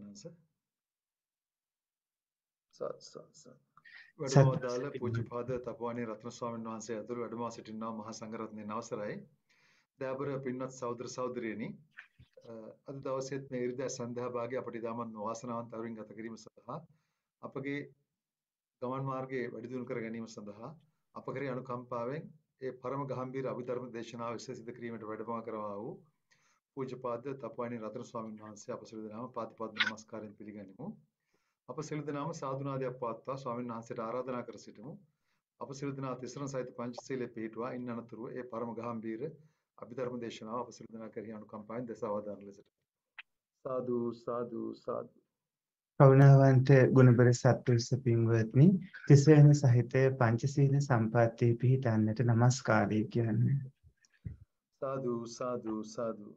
වහන්සේ සත් සත් සත් වැඩමවදාල පූජ්‍යපාද තපෝවනේ රත්න ස්වාමීන් වහන්සේ ඇතුළු වැඩමවා සිටිනා මහා සංඝරත්නයේ අවසරයි. දයාබර පින්වත් සහෝදර සහෝදරියනි අද දවසේත් මේ ඉරිදා සන්ධ්‍යා භාගයේ අපට ඉතාමත් වාසනාවන්ත අවරින් ගත කිරීම සඳහා අපගේ ගමන් මාර්ගයේ වැඩි දියුණු කර ගැනීම සඳහා අප කරේ අනුකම්පාවෙන් ඒ පරම ගහම්බීර අභිධර්ම දේශනාව විශේෂිත කිරීමට වැඩමවා කරවා වූ පූජ්‍යපාද තපවැනි රතන ස්වාමීන් වහන්සේ අප සියලු දෙනාම පාතිපද්ම නමස්කාරයෙන් පිළිගනිමු. අප සියලු දෙනාම සාදුනාදයක් පවත්වා ස්වාමීන් වහන්සේට ආරාධනා කර සිටිමු. අප සියලු දෙනා තිසරණ සහිත පංචශීලයේ පිළිටුවා ඉන් අනතුරුව ඒ පරම ගාම්භීර අභිධර්ම දේශනාව අප සියලු දෙනා කරේ අනුකම්පාවෙන් දසාවදාන ලෙසට. සාදු සාදු සාදු කරුණාවන්ත ගුණබර සත්පුරුෂ පින්වත්නි තිසරණ සහිත පංචශීල සම්පත්තිය පිහිටන්නට নমස්කාරය කියන්නේ සාදු සාදු සාදු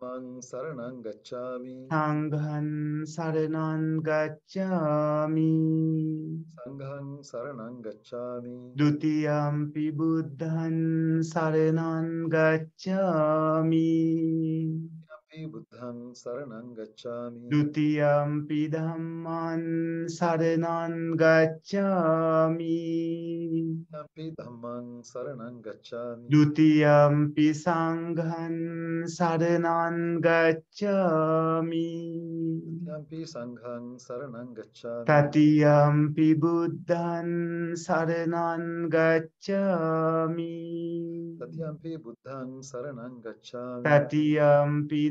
තමන් සරණං ගච්ඡාමි සංඝං සරණං ගච්ඡාමි සංඝං සරණං ගච්ඡාමි ဒ ුතියම්පි බුද්ධං සරණං ගච්ඡාමි ති බුද්ධං සරණං ගච්ඡාමි ဒ ුතියම්පි ධම්මං සරණං ගච්ඡාමි නම්පි ධම්මං සරණං ගච්ඡාමි ဒ ුතියම්පි සංඝං සරණං ගච්ඡාමි නම්පි සංඝං සරණං ගච්ඡාමි තතියම්පි බුද්ධං සරණං ගච්ඡාමි තතියම්පි බුද්ධං සරණං ගච්ඡාමි තතියම්පි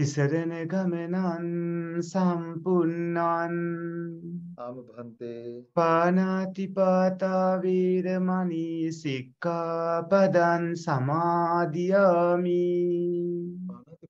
තිසරණ ගමනන් සම්පුන්නන් ආමභන්තේ පානාතිපාතා වීරමණී සික්ඛාපදං සමාදියාමි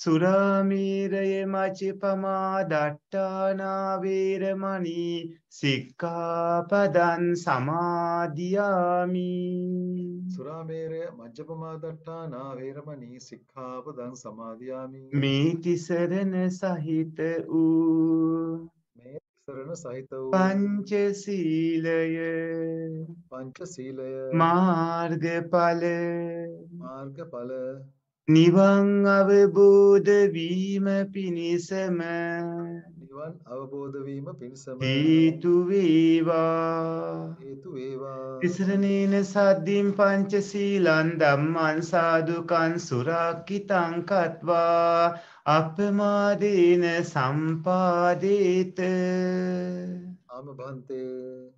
සුරාමීරය මචි පමා දට්ටානාවේරමනී සික්කාපදන් සමාධයාමි සුරාමේරය මජ්ජපමා දට්ටානා වේරමනී සික්ඛාපදන් සමාධයාමි මේ තිසරණ සහිත වූ සරණ සහිත වූ පංචශීලය පංචශීලය මාර්ගඵල මාර්ගඵල නිවන් අවබෝධ වීම පිණිසම නිවන් අවබෝධ වීම පිණිසම හේතු වේවා හේතු වේවා තිසරණේන සද්දින් පංචශීලං ධම්මං සාදුකං සුරක්කිතං කତ୍වා අපමාදේන සම්පාදේත ආම බන්තේ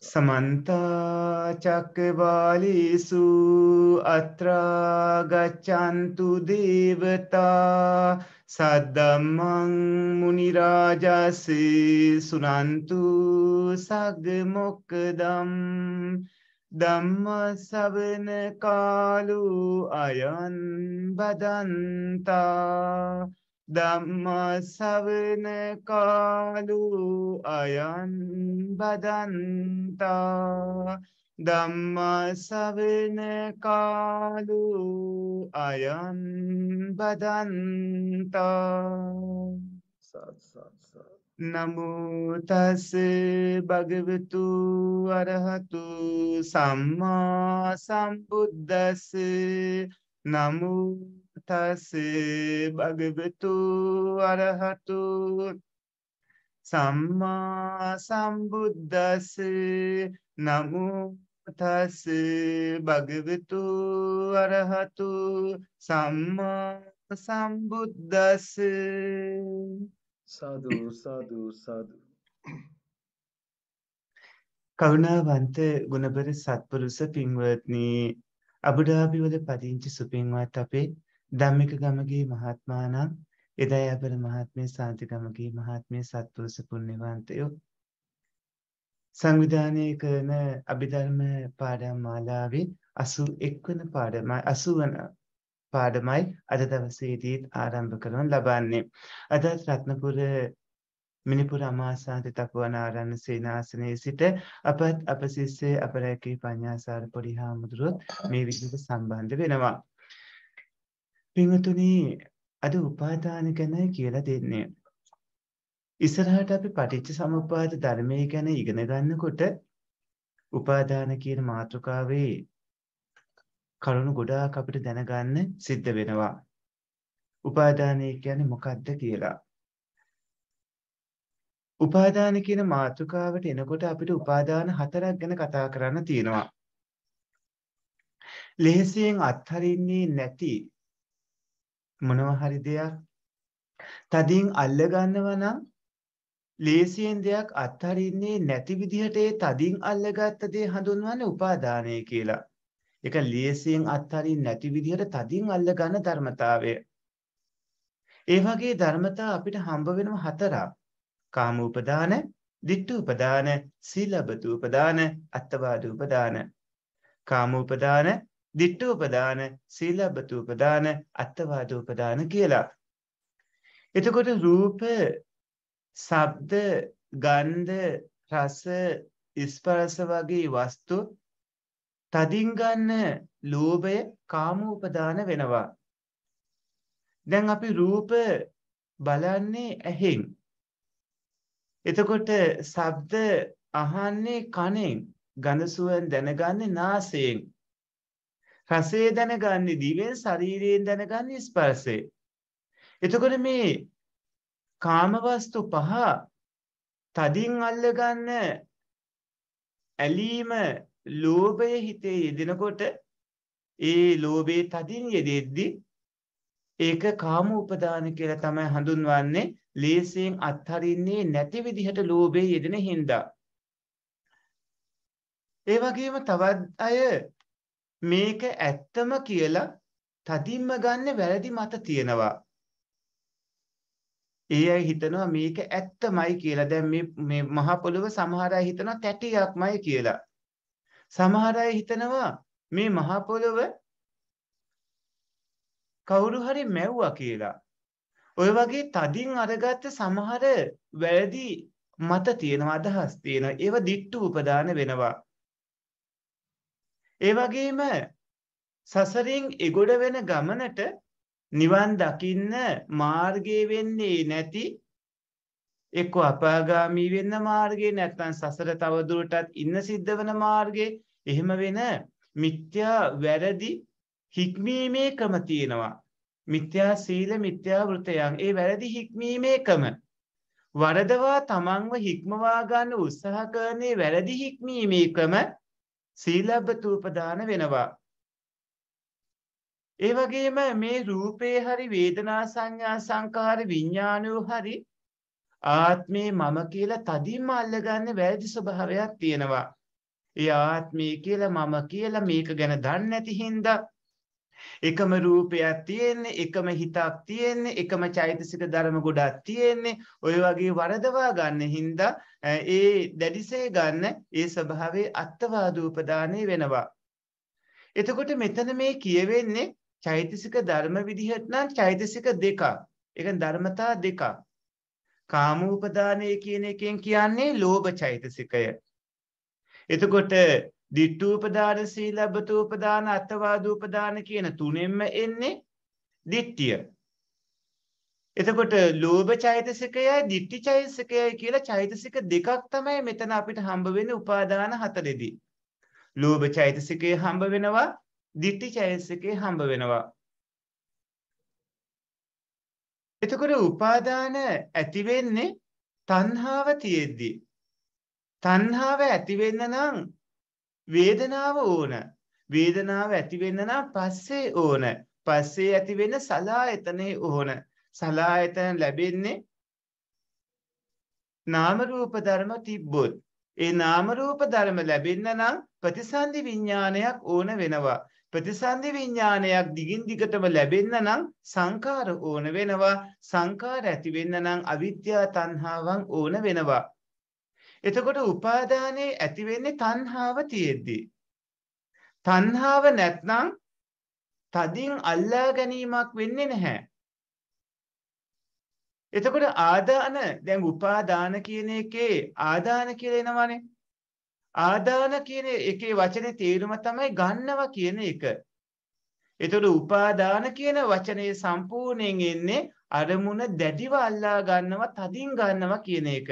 සමන්තාචක්කවාලිසු අත්‍රාගච්චන්තු දේවතා සද්දම්මං මුනිරාජසේ සුනන්තු සගමොක්කදම් දම්ම සවන කාලු අයන් බදන්තා ධම්මසවන කාලු අයන් බදන්තා ධම්මසවන කාලු අයන් බදන්තා නමුතස භගවතු අරහතු සම්මා සම්බුද්දස නමුත් තස් භගවතු අරහතු සම්මා සම්බුද්දස් නමෝ තස් භගවතු අරහතු සම්මා සම්බුද්දස් සාදු සාදු සාදු කරුණාවන්ත ගුණබර සත්පුරුෂ පින්වත්නි අබුඩාබිවල පදිංචි සුපින්වත් අපේ ධම්මික ගමගේ මහත්මානම් එදා අපර මහත්මේ සාන්ති ගමගේ මහත්මේ සත්පුරුෂ පුණ්‍යවන්තයෝ සංවිධානය කරන අභිධර්ම පාඩම් මාලාවේ 81 වන පාඩමයි 80 වන පාඩමයි අද දවසේදීත් ආරම්භ කරන ලබන්නේ අද රත්නපුර මිනිපුර අමාසාන්ත තපවන ආරණ්‍ය සේනාසනයේ සිට අපත් අප සිස්සේ අපරැකී පඤ්ඤාසාර පොඩි හාමුදුරුවෝ මේ විදිහට සම්බන්ධ වෙනවා පින්වතුනි අද උපාදාන ගැන කියලා දෙන්නේ. ඉස්සරහට අපි පටිච්ච සමුප්පාද ධර්මයේ ගැන ඉගෙන ගන්නකොට උපාදාන කියන මාතෘකාවේ කරුණු ගොඩාක් අපිට දැනගන්න සිද්ධ වෙනවා. උපාදානය කියන්නේ මොකක්ද කියලා. උපාදාන කියන මාතෘකාවට එනකොට අපිට උපාදාන හතරක් ගැන කතා කරන්න තියෙනවා. ලෙහසියෙන් අත්හරින්නේ නැති මොනවා හරි දෙයක් තදින් අල්ල ගන්නවා නම් ලේසියෙන් දෙයක් අත්හරින්නේ නැති විදිහට ඒ තදින් අල්ලගත්ත දේ හඳුන්වන්නේ උපාදානය කියලා. ඒක ලේසියෙන් අත්හරින්නේ නැති විදිහට තදින් අල්ල ගන්න ධර්මතාවය. ඒ වගේ ධර්මතා අපිට හම්බ වෙනව හතරක්. කාම උපදාන, dittu උපදාන, සීලබ්බතු උපදාන, අත්තවාද උපදාන. කාම උපදාන දිට්ඨෝපදාන, සීලබ්බතෝපදාන, අත්තවාදෝපදාන කියලා. එතකොට රූප, ශබ්ද, ගන්ධ, රස, ස්පර්ශ වගේ වස්තු තදින් ගන්න ලෝභය කාමෝපදාන වෙනවා. දැන් අපි රූප බලන්නේ ඇහෙන්. එතකොට ශබ්ද අහන්නේ කනෙන්. ගඳ සුවඳ දැනගන්නේ නාසයෙන්. රසය දැනගන්නේ දිවෙන් ශරීරයෙන් දැනගන්නේ ස්පර්ශය. එතකොට මේ කාමවස්තු පහ තදින් අල්ලගන්න ඇලීම ලෝභය හිතේ යෙදෙනකොට ඒ ලෝභයේ තදින් යෙදෙද්දි ඒක කාම උපදාන කියලා තමයි හඳුන්වන්නේ ලේසියෙන් අත්හරින්නේ නැති විදිහට ලෝභයේ යෙදෙන හින්දා. ඒ වගේම තවත් අය මේක ඇත්තම කියලා තදින්ම ගන්න වැරදි මත තියෙනවා. ඒ අය හිතනවා මේක ඇත්තමයි කියලා. දැන් මේ මේ මහා පොළව සමහර අය හිතනවා තැටියක්මයි කියලා. සමහර අය හිතනවා මේ මහා පොළව කවුරු හරි මැව්වා කියලා. ඔය වගේ තදින් අරගත්ත සමහර වැරදි මත තියෙනවා අදහස් තියෙනවා. ඒව දිට්ටු උපදාන වෙනවා. ඒ වගේම සසරින් එගොඩ වෙන ගමනට නිවන් දකින්න මාර්ගයේ වෙන්නේ නැති එක්ක අපාගාමී වෙන්න මාර්ගයේ නැත්නම් සසර තවදුරටත් ඉන්න සිද්ධ වෙන මාර්ගයේ එහෙම වෙන මිත්‍යා වැරදි හික්මීමේ ක්‍රම තියෙනවා මිත්‍යා සීල මිත්‍යා වෘතයන් ඒ වැරදි හික්මීමේ ක්‍රම වරදවා තමන්ව හික්මවා ගන්න උත්සාහ කරන්නේ වැරදි හික්මීමේ ක්‍රම සීලබ්බත උපදාන වෙනවා. ඒ වගේම මේ රූපේ හරි වේදනා සංඥා සංකාර විඥානෝ හරි ආත්මේ මම කියලා තදින්ම අල්ලගන්න වැරදි ස්වභාවයක් තියෙනවා. ඒ ආත්මේ කියලා මම කියලා මේක ගැන දන්නේ නැති හින්දා එකම රූපයක් තියෙන්නේ එකම හිතක් තියෙන්නේ එකම චෛතසික ධර්ම ගොඩක් තියෙන්නේ ඔය වගේ වරදවා ගන්න හින්දා ඒ දැඩිසේ ගන්න ඒ ස්වභාවයේ අත්වාදූපදානය වෙනවා එතකොට මෙතන මේ කියවෙන්නේ චෛතසික ධර්ම විදිහට නම් චෛතසික දෙකක් ඒක ධර්මතා දෙකක් කාමූපදානය කියන එකෙන් කියන්නේ ලෝභ චෛතසිකය එතකොට දිට්ඨූපදාන සීලබ්බතූපදාන අත්වාදූපදාන කියන තුනෙන්ම එන්නේ දිට්ඨිය. එතකොට ලෝභ චෛතසිකයයි දිට්ඨි චෛතසිකයයි කියලා චෛතසික දෙකක් තමයි මෙතන අපිට හම්බ වෙන්නේ උපාදාන හතරෙදී. ලෝභ චෛතසිකේ හම්බ වෙනවා, දිට්ඨි චෛතසිකේ හම්බ වෙනවා. එතකොට උපාදාන ඇති වෙන්නේ තණ්හාව තියෙද්දි. තණ්හාව ඇති වෙන්න නම් වේදනාව ඕන. වේදනාව ඇති වෙන්න නම් පස්සේ ඕන. පස්සේ ඇති වෙන සලායතනේ ඕන. සලායතන ලැබෙන්නේ නාම රූප ධර්ම තිබ්බොත්. ඒ නාම රූප ධර්ම ලැබෙන්න නම් ප්‍රතිසන්දි විඥානයක් ඕන වෙනවා. ප්‍රතිසන්දි විඥානයක් දිගින් දිගටම ලැබෙන්න නම් සංකාර ඕන වෙනවා සංකාර ඇති වෙන්න නම් අවිද්‍යා තණ්හාවන් ඕන වෙනවා එතකොට උපාදානයේ ඇති වෙන්නේ තණ්හාව තියෙද්දී. තණ්හාව නැත්නම් තදින් අල්ලා ගැනීමක් වෙන්නේ නැහැ. එතකොට ආදාන දැන් උපාදාන කියන එකේ ආදාන කියලා එනවනේ. ආදාන කියන එකේ වචනේ තේරුම තමයි ගන්නවා කියන එක. එතකොට උපාදාන කියන වචනේ සම්පූර්ණයෙන් එන්නේ අරමුණ දැඩිව අල්ලා ගන්නවා තදින් ගන්නවා කියන එක.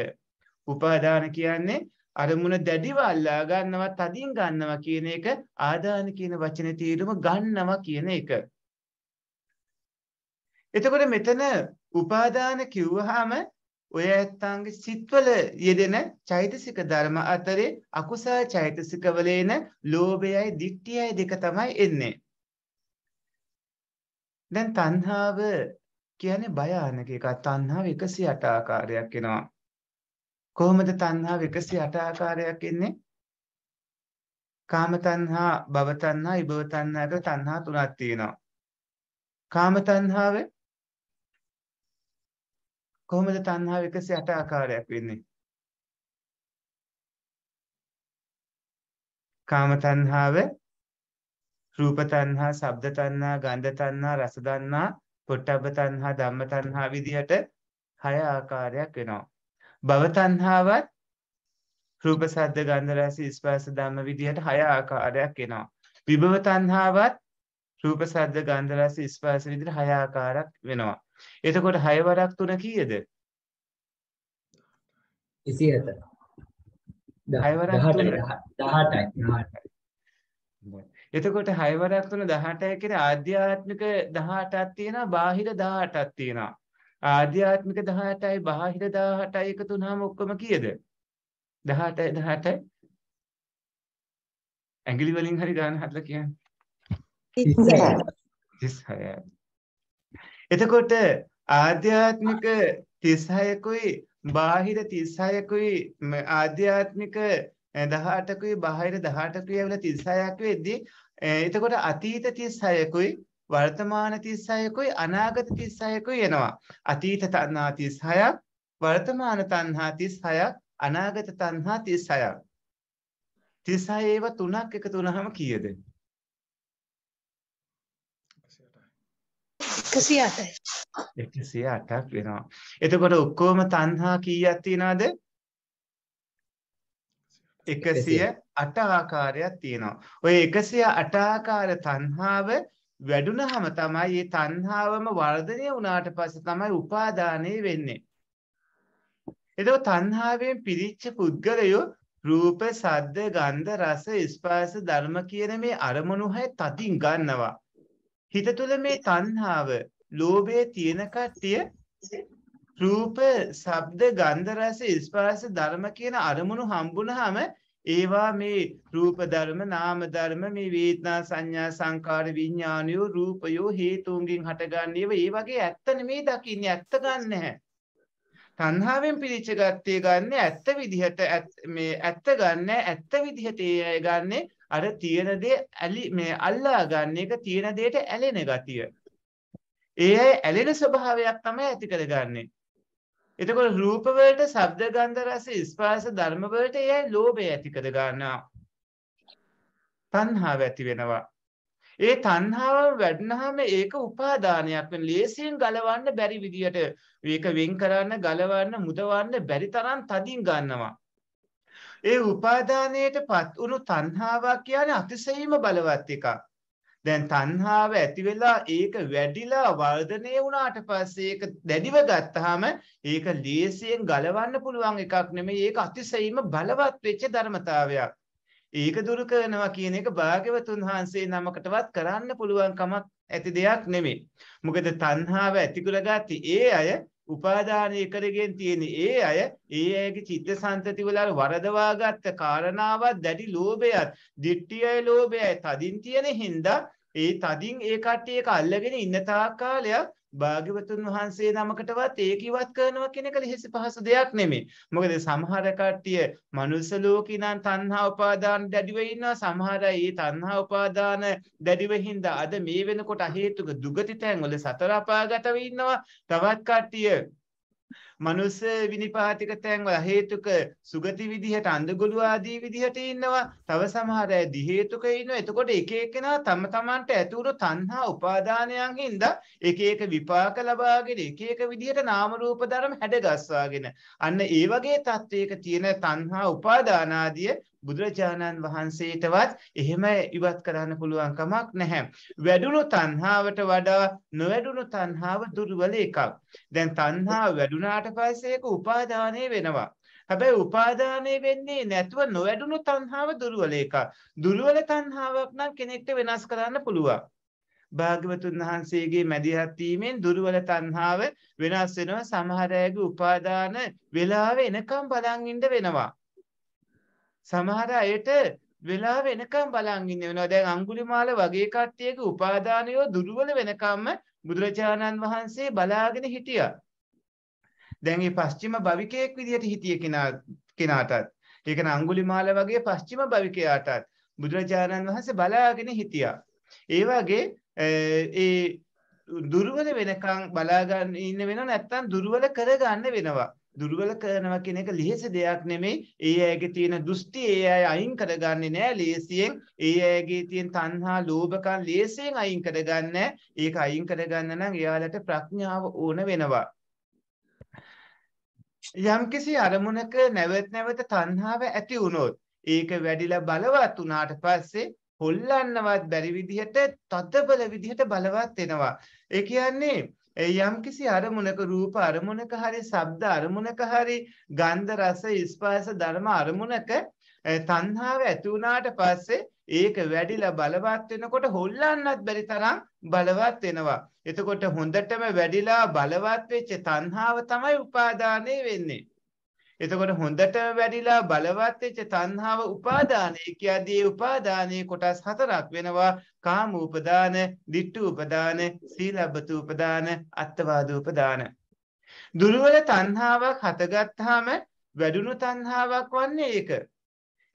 උපාදාන කියන්නේ අරමුණ දැඩිව අල්ලා ගන්නවා තදින් ගන්නවා කියන එක ආදාන කියන වචනේ තේරුම ගන්නවා කියන එක. එතකොට මෙතන උපාදාන කිව්වහම ඔය ඇත්තන්ගේ සිත්වල යෙදෙන චෛතසික ධර්ම අතරේ අකුසල චෛතසික වලේන ලෝභයයි දික්තියයි දෙක තමයි එන්නේ. දැන් තණ්හාව කියන්නේ භයානක එකක්. තණ්හාව 108 ආකාරයක් වෙනවා. කොහොමද තණ්හාව 108 ආකාරයක් එන්නේ? කාම තණ්හා, භව තණ්හා, විභව තණ්හා කියලා තණ්හා තුනක් තියෙනවා. කාම තණ්හාවේ කොහොමද තණ්හාව 108 ආකාරයක් වෙන්නේ? කාම තණ්හාව, රූප තණ්හා, ශබ්ද තණ්හා, ගන්ධ තණ්හා, රස තණ්හා, පොට්ටබ්බ තණ්හා, ධම්ම තණ්හා විදිහට 6 ආකාරයක් වෙනවා. භවතන්හාවත් රූප සද්ධ ගන්ධරස ස්පාස ධම්ම විදිහට හය ආකාරයක් එනවා. විභවතන්හාවත් රූප සද්ධ ගන්ධරස ස්පාස විදිර හයාකාරක් වෙනවා. එතකොට හයවරක් තුන කීයද ඉසි ඇත එතකොට හයවරක් තුන දහටය කෙන අධ්‍යාත්මික දහටත් තියෙන බාහිර දහටත් තියෙනවා ආධ්‍යාත්මික 18යි බාහිර 18යි එකතු වුනහම ඔක්කොම කීයද 18යි 18යි ඇඟිලි වලින් හරි ගන්න හදලා කියන්න 36 එතකොට ආධ්‍යාත්මික 36කුයි බාහිර 36කුයි ආධ්‍යාත්මික 18කුයි බාහිර 18කුයි ඇවිල්ලා 36ක් වෙද්දී එතකොට අතීත 36කුයි වර්තමාන 36කුයි අනාගත 36කුයි එනවා. අතීත තණ්හා 36ක්, වර්තමාන තණ්හා 36ක්, අනාගත තණ්හා 36ක්. 36 ඒව තුනක් එකතු වුනහම කීයද? 108යි. 108ක් වෙනවා. එතකොට ඔක්කොම තණ්හා කීයක් තියනවද? 108 ආකාරයක් තියෙනවා. ඔය 108 ආකාර තණ්හාව වැඩුණාම තමයි මේ තණ්හාවම වර්ධනය වුණාට පස්සේ තමයි උපාදානේ වෙන්නේ. එතකොට තණ්හාවෙන් පිරිච්ච පුද්ගලයෝ රූප, සද්ද, ගන්ධ, රස, ස්පර්ශ, ධර්ම කියන මේ අරමුණු හය තදින් ගන්නවා. හිත තුළ මේ තණ්හාව, ලෝභය තියෙන කට්ටිය රූප, ශබ්ද, ගන්ධ, රස, ස්පර්ශ, ධර්ම කියන අරමුණු හම්බුනහම ඒවා මේ රූපධර්ම නාමධර්ම මේ වේදනා සංඥා සංකාර විඤ්ඥානයෝ රූපයෝ හේතුන්ගින් හටගන්නේව ඒ වගේ ඇත්තන මේ දකින්න ඇත්ත ගන්න හැ. තන්හාාවෙන් පිරිච්ච ගත්තය ගන්න ඇත්ත විදිහට මේ ඇත්ත ගන්න ඇත්ත විදිහට ඒ අය ගන්නේ අර තියෙනදේ ඇලි මේ අල්ලා ගන්න එක තියෙනදයට ඇලෙන ගතිය. ඒ ඇලෙන ස්වභාවයක් තමයි ඇති කරගන්නේ එතකොට රූප වලට ශබ්ද ගන්ධ රස ස්පර්ශ ධර්ම වලට එයයි ලෝභය ඇති කර ගන්නවා. තණ්හාව ඇති වෙනවා. ඒ තණ්හාව වැඩනහම ඒක උපාදානයක් වෙන ලේසියෙන් ගලවන්න බැරි විදියට ඒක වෙන් කරන්න ගලවන්න මුදවන්න බැරි තරම් තදින් ගන්නවා. ඒ උපාදානයටපත් වුණු තණ්හාවක් කියන්නේ අතිශයින්ම බලවත් එකක්. දැන් තණ්හාව ඇති වෙලා ඒක වැඩිලා වර්ධනය වුණාට පස්සේ ඒක දැඩිව ගත්තාම ඒක ලේසියෙන් ගලවන්න පුළුවන් එකක් නෙමෙයි ඒක අතිශයින්ම බලවත් වෙච්ච ධර්මතාවයක්. ඒක දුරු කරනවා කියන එක භාග්‍යවතුන් වහන්සේ නමකටවත් කරන්න පුළුවන් කමක් ඇති දෙයක් නෙමෙයි. මොකද තණ්හාව ඇති කරගatti ඒ අය උපාදානය කරගෙන තියෙන ඒ අය ඒ අයගේ චිත්ත සංතතිවල වරදවාගත්ත කාරණාවත් දැඩි ලෝභයත් දිට්ඨියයි ලෝභයයි තදින් තියෙන හින්දා ඒ තදින් ඒ කට්ටිය එක අල්ලගෙන ඉන්න තාක් කාලයක් භාග්‍යවතුන් වහන්සේ නමකටවත් ඒක ඉවත් කරනවා කියන එක ලිහිසි පහසු දෙයක් නෙමෙයි. මොකද සමහර කට්ටිය මනුස්ස ලෝකේ ඉඳන් තණ්හා උපාදාන දැඩිව ඉන්නවා. සමහර අය ඒ තණ්හා උපාදාන දැඩිව හින්දා අද මේ වෙනකොට හේතුක දුගති තැන්වල සතර අපාගතව ඉන්නවා. තවත් කට්ටිය මනුස්ස විනිපාතික තැන්වල හේතුක සුගති විදිහට අඳගොළු ආදී විදිහට ඉන්නවා. තව සමහර අය දිහේතුක ඉන්නවා. එතකොට එක එකනා තම තමන්ට ඇතුළු තණ්හා උපාදානයන්ගින්ද එක එක විපාක ලබාගෙන එක එක විදිහට නාම රූප ධර්ම හැඩගස්වාගෙන අන්න ඒ වගේ තත්වයක තියෙන තණ්හා උපාදානාදිය බුදුරජාණන් වහන්සේටවත් එහෙම ඉවත් කරන්න පුළුවන් කමක් නැහැ. වැඩුණු තණ්හාවට වඩා නොවැඩුණු තණ්හාව දුර්වල එකක්. දැන් තණ්හාව වැඩුණාට ප්‍රකාශයක උපාදානය වෙනවා. හැබැයි උපාදානය වෙන්නේ නැතුව නොවැඩුණු තණ්හාව දුර්වල එකක්. දුර්වල තණ්හාවක් නම් කෙනෙක්ට වෙනස් කරන්න පුළුවන්. භාග්‍යවතුන් වහන්සේගේ මැදිහත් වීමෙන් දුර්වල තණ්හාව වෙනස් වෙනවා සමහර අයගේ උපාදාන වේලාව එනකම් බලන් ඉන්න වෙනවා. සමහර අයට වෙලාව වෙනකම් බලන් ඉන්න වෙනවා. දැන් අඟුලිමාල වගේ කට්ටියගේ උපාදානය දුර්වල වෙනකම්ම බුදුරජාණන් වහන්සේ බලාගෙන හිටියා. දැන් මේ පස්චිම භවිකයෙක් විදිහට හිටිය කෙනා කෙනාටත් ඒකන අඟුලිමාල වගේ පස්චිම භවිකයාටත් බුදුරජාණන් වහන්සේ බලාගෙන හිටියා. ඒ වගේ ඒ දුර්වල වෙනකන් බලාගන්න ඉන්න වෙනව නැත්තම් දුර්වල කරගන්න වෙනවා. දුර්වල කරනවා කියන එක ලිහිසි දෙයක් නෙමෙයි. ඒ අයගේ තියෙන දෘෂ්ටි ඒ අය අයින් කරගන්නේ නැහැ ලේසියෙන්. ඒ අයගේ තියෙන තණ්හා, ලෝභකම් ලේසියෙන් අයින් කරගන්නේ. ඒක අයින් කරගන්න නම් එයාලට ප්‍රඥාව ඕන වෙනවා. යම්කිසි අරමුණක නැවත නැවත තණ්හාව ඇති වුණොත් ඒක වැඩිලා බලවත් වුණාට පස්සේ හොල්ලන්නවත් බැරි විදිහට තදබල විදිහට බලවත් වෙනවා. ඒ කියන්නේ යම්කිසි අරමුණක රූප අරමුණක හරි ශබ්ද අරමුණක හරි ගන්ධ රස ස්පර්ශ ධර්ම අරමුණක තණ්හාව ඇති වුණාට පස්සේ ඒක වැඩිලා බලවත් වෙනකොට හොල්ලන්නත් බැරි තරම් බලවත් වෙනවා. එතකොට හොඳටම වැඩිලා බලවත් වෙච්ච තණ්හාව තමයි උපාදානය වෙන්නේ. එතකොට හොඳටම වැඩිලා බලවත් වෙච්ච තණ්හාව උපාදානය කියදී උපාදානයේ කොටස් හතරක් වෙනවා. කාම උපදාන, ditthු උපදාන, සීලබ්බතු උපදාන, අත්වාද උපදාන. දුර්වල තණ්හාවක් හතගත්තාම වැඩුණු තණ්හාවක් වන්නේ ඒක.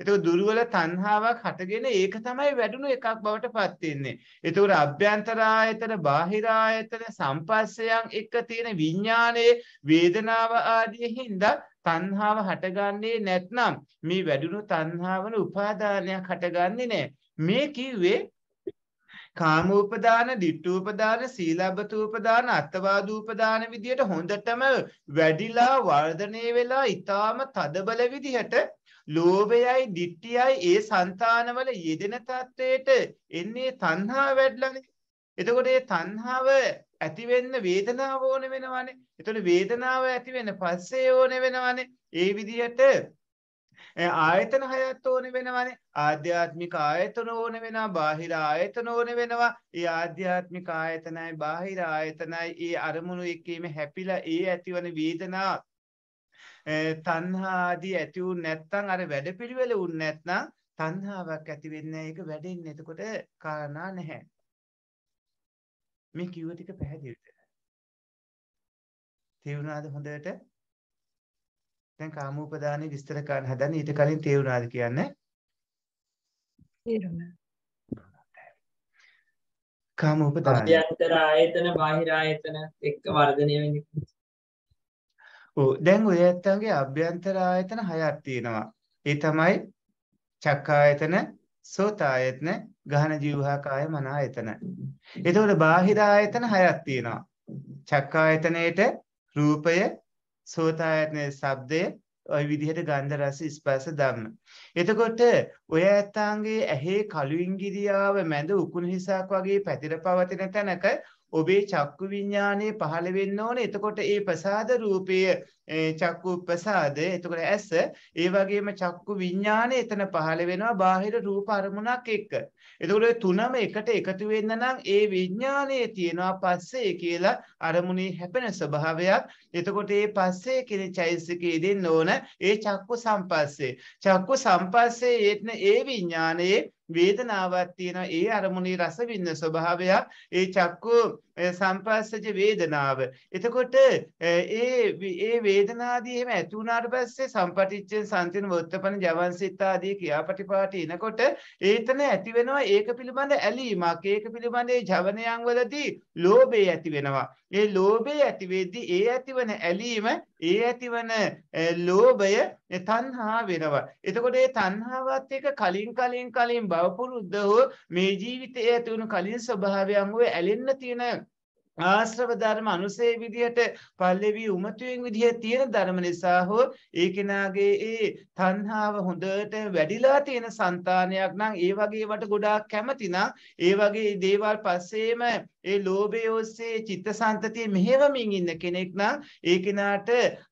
එතකොට දුර්වල තණ්හාවක් හටගෙන ඒක තමයි වැඩුණු එකක් බවට පත් වෙන්නේ. එතකොට අභ්‍යන්තර ආයතන, බාහිර ආයතන සම්පස්සයන් එක තියෙන විඥානයේ වේදනාව ආදී හින්දා තණ්හාව හටගන්නේ නැත්නම් මේ වැඩුණු තණ්හාවන උපාදානයක් හටගන්නේ නැහැ. මේ කිව්වේ කාම උපදාන, ditth උපදාන, සීලබ්බත උපදාන, අත්වාද උපදාන විදියට හොඳටම වැඩිලා වර්ධනය වෙලා ඊටාම තදබල විදිහට ලෝභයයි ditthiyai ඒ సంతානවල යෙදෙන තත්වයට එන්නේ තණ්හා වැඩිලානේ. එතකොට මේ තණ්හාව ඇති වෙන්න වේදනාව ඕන වෙනවනේ. එතකොට වේදනාව ඇති වෙන්න පස්සේ ඕන වෙනවනේ. ඒ විදිහට ආයතන හයත් ඕන වෙනවනේ ආධ්‍යාත්මික ආයතන ඕන වෙනවා බාහිර ආයතන ඕන වෙනවා ඒ ආධ්‍යාත්මික ආයතනයි බාහිර ආයතනයි ඒ අරමුණු එක්කීම හැපිලා ඒ ඇතිවන වේදනා තණ්හා ආදී ඇති වුනේ නැත්නම් අර වැඩපිළිවෙල වුනේ නැත්නම් තණ්හාවක් ඇති වෙන්නේ ඒක වැඩෙන්නේ. එතකොට කාරණා නැහැ. මේ කිව්ව ටික පැහැදිලිද? තේරුණාද හොඳට? දැන් කාමෝපදානේ විස්තර කරන්න හදන්නේ ඊට කලින් තේරුණාද කියන්නේ? තේරුණා. කාමෝපදාන. අභ්‍යන්තර ආයතන බාහිර ආයතන එක්ක වර්ධනය වෙන්නේ. ඔව් දැන් ඔය ඇත්තන්ගේ අභ්‍යන්තර ආයතන හයක් තියෙනවා. ඒ තමයි චක්කායතන, සෝතායතන, ගහන ජීවහා කාය මන ආයතන. එතකොට බාහිර ආයතන හයක් තියෙනවා. චක්කායතනයේට රූපය, සෝතායතනයේ ශබ්දය, ওই විදිහට ගන්ධ රස ස්පර්ශ ධම්ම. එතකොට ඔය ඇත්තාන්ගේ ඇහි කළුයින් ගිරියාව මැද උකුණු හිසක් වගේ පැතිර පවතින තැනක ඔබේ චක්කු විඥානයේ පහළ වෙන්න ඕනේ. එතකොට ඒ ප්‍රසාද රූපය චක්කු ප්‍රසාද එතකොට ඇස ඒ වගේම චක්කු විඥානය එතන පහළ වෙනවා බාහිර රූප අරමුණක් එක්ක. එතකොට තුනම එකට එකතු වෙන්න නම් ඒ විඥානය තියෙනවා පස්සේ කියලා අරමුණේ හැපෙන ස්වභාවයක්. එතකොට ඒ පස්සේ කියන චෛසිකයේ දෙන්න ඕන ඒ චක්කු සම්පස්සේ. චක්කු සම්පස්සේ ඒත්න ඒ විඥානයේ වේදනාවක් තියෙනවා ඒ අරමුණේ රස විඳින ස්වභාවයක් ඒ චක්කු සම්පස්සජ වේදනාව. එතකොට ඒ ඒ වේදනාදී එහෙම ඇති වුණාට පස්සේ සම්පටිච්චෙන් සම්තින වොත්තපන ජවන්සිත ආදී ක්‍රියාපටිපාටි එනකොට ඒතන ඇති වෙනවා ඒක පිළිබඳ ඇලීමක්. ඒක පිළිබඳ ඒ ජවනයන් වලදී ලෝභය ඇති වෙනවා. ඒ ලෝභය ඇති වෙද්දී ඒ ඇතිවන ඇලීම ඒ ඇතිවන ලෝභය තණ්හා වෙනවා. එතකොට ඒ තණ්හාවත් එක්ක කලින් කලින් කලින් භවපුරුද්ද හෝ මේ ජීවිතයේ ඇති වුණු කලින් ස්වභාවයන් හෝ ඇලෙන්න තියෙන ආශ්‍රව ධර්ම අනුසේ විදිහට පල්ලෙවි උමතුවෙන් විදිහ තියෙන ධර්ම නිසා හෝ ඒ කෙනාගේ ඒ තණ්හාව හොඳට වැඩිලා තියෙන సంతානයක් නම් ඒ වගේ වට ගොඩාක් කැමතිනම් ඒ වගේ දේවල් පස්සේම ඒ ලෝභය ඔස්සේ චිත්තසංතතිය මෙහෙවමින් ඉන්න කෙනෙක් නම් ඒ කෙනාට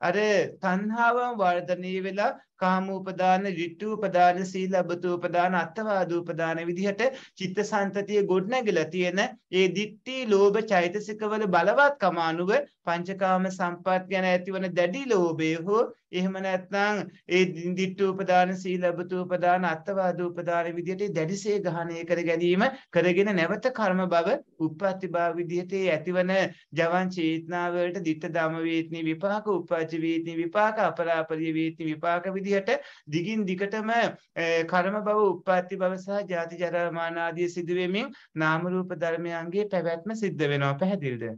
අර තණ්හාවන් වර්ධනය වෙලා කාමූපදාන, ඍතුූපදාන, සීලබ්බතූපදාන, අත්තවාදූපදාන විදිහට චිත්තසංතතිය ගොඩනැගිලා තියෙන ඒ දික්ටි ලෝභ චෛතසිකවල බලවත්කම අනුව පංචකාම සම්පත් ගැන ඇතිවන දැඩි ලෝභය හෝ එහෙම නැත්නම් ඒ දිට්ඨු උපදාන සීලබ්බතු උපදාන අත්වාද උපදාන විදිහට දැඩිසේ ග්‍රහණය කර ගැනීම කරගෙන නැවත කර්ම බව උප්පත්ති භාව විදිහට ඇතිවන ජවන් චේතනා වලට ditta ධම වේත්නි විපාක උපජ්ජ වේත්නි විපාක අපරාපරිය වේත්නි විපාක විදිහට දිගින් දිගටම කර්ම බව උප්පත්ති භව සහ ජාති ජරා මරණ ආදී සිදුවෙමින් නාම රූප ධර්මයන්ගේ පැවැත්ම සිද්ධ වෙනවා පැහැදිලිද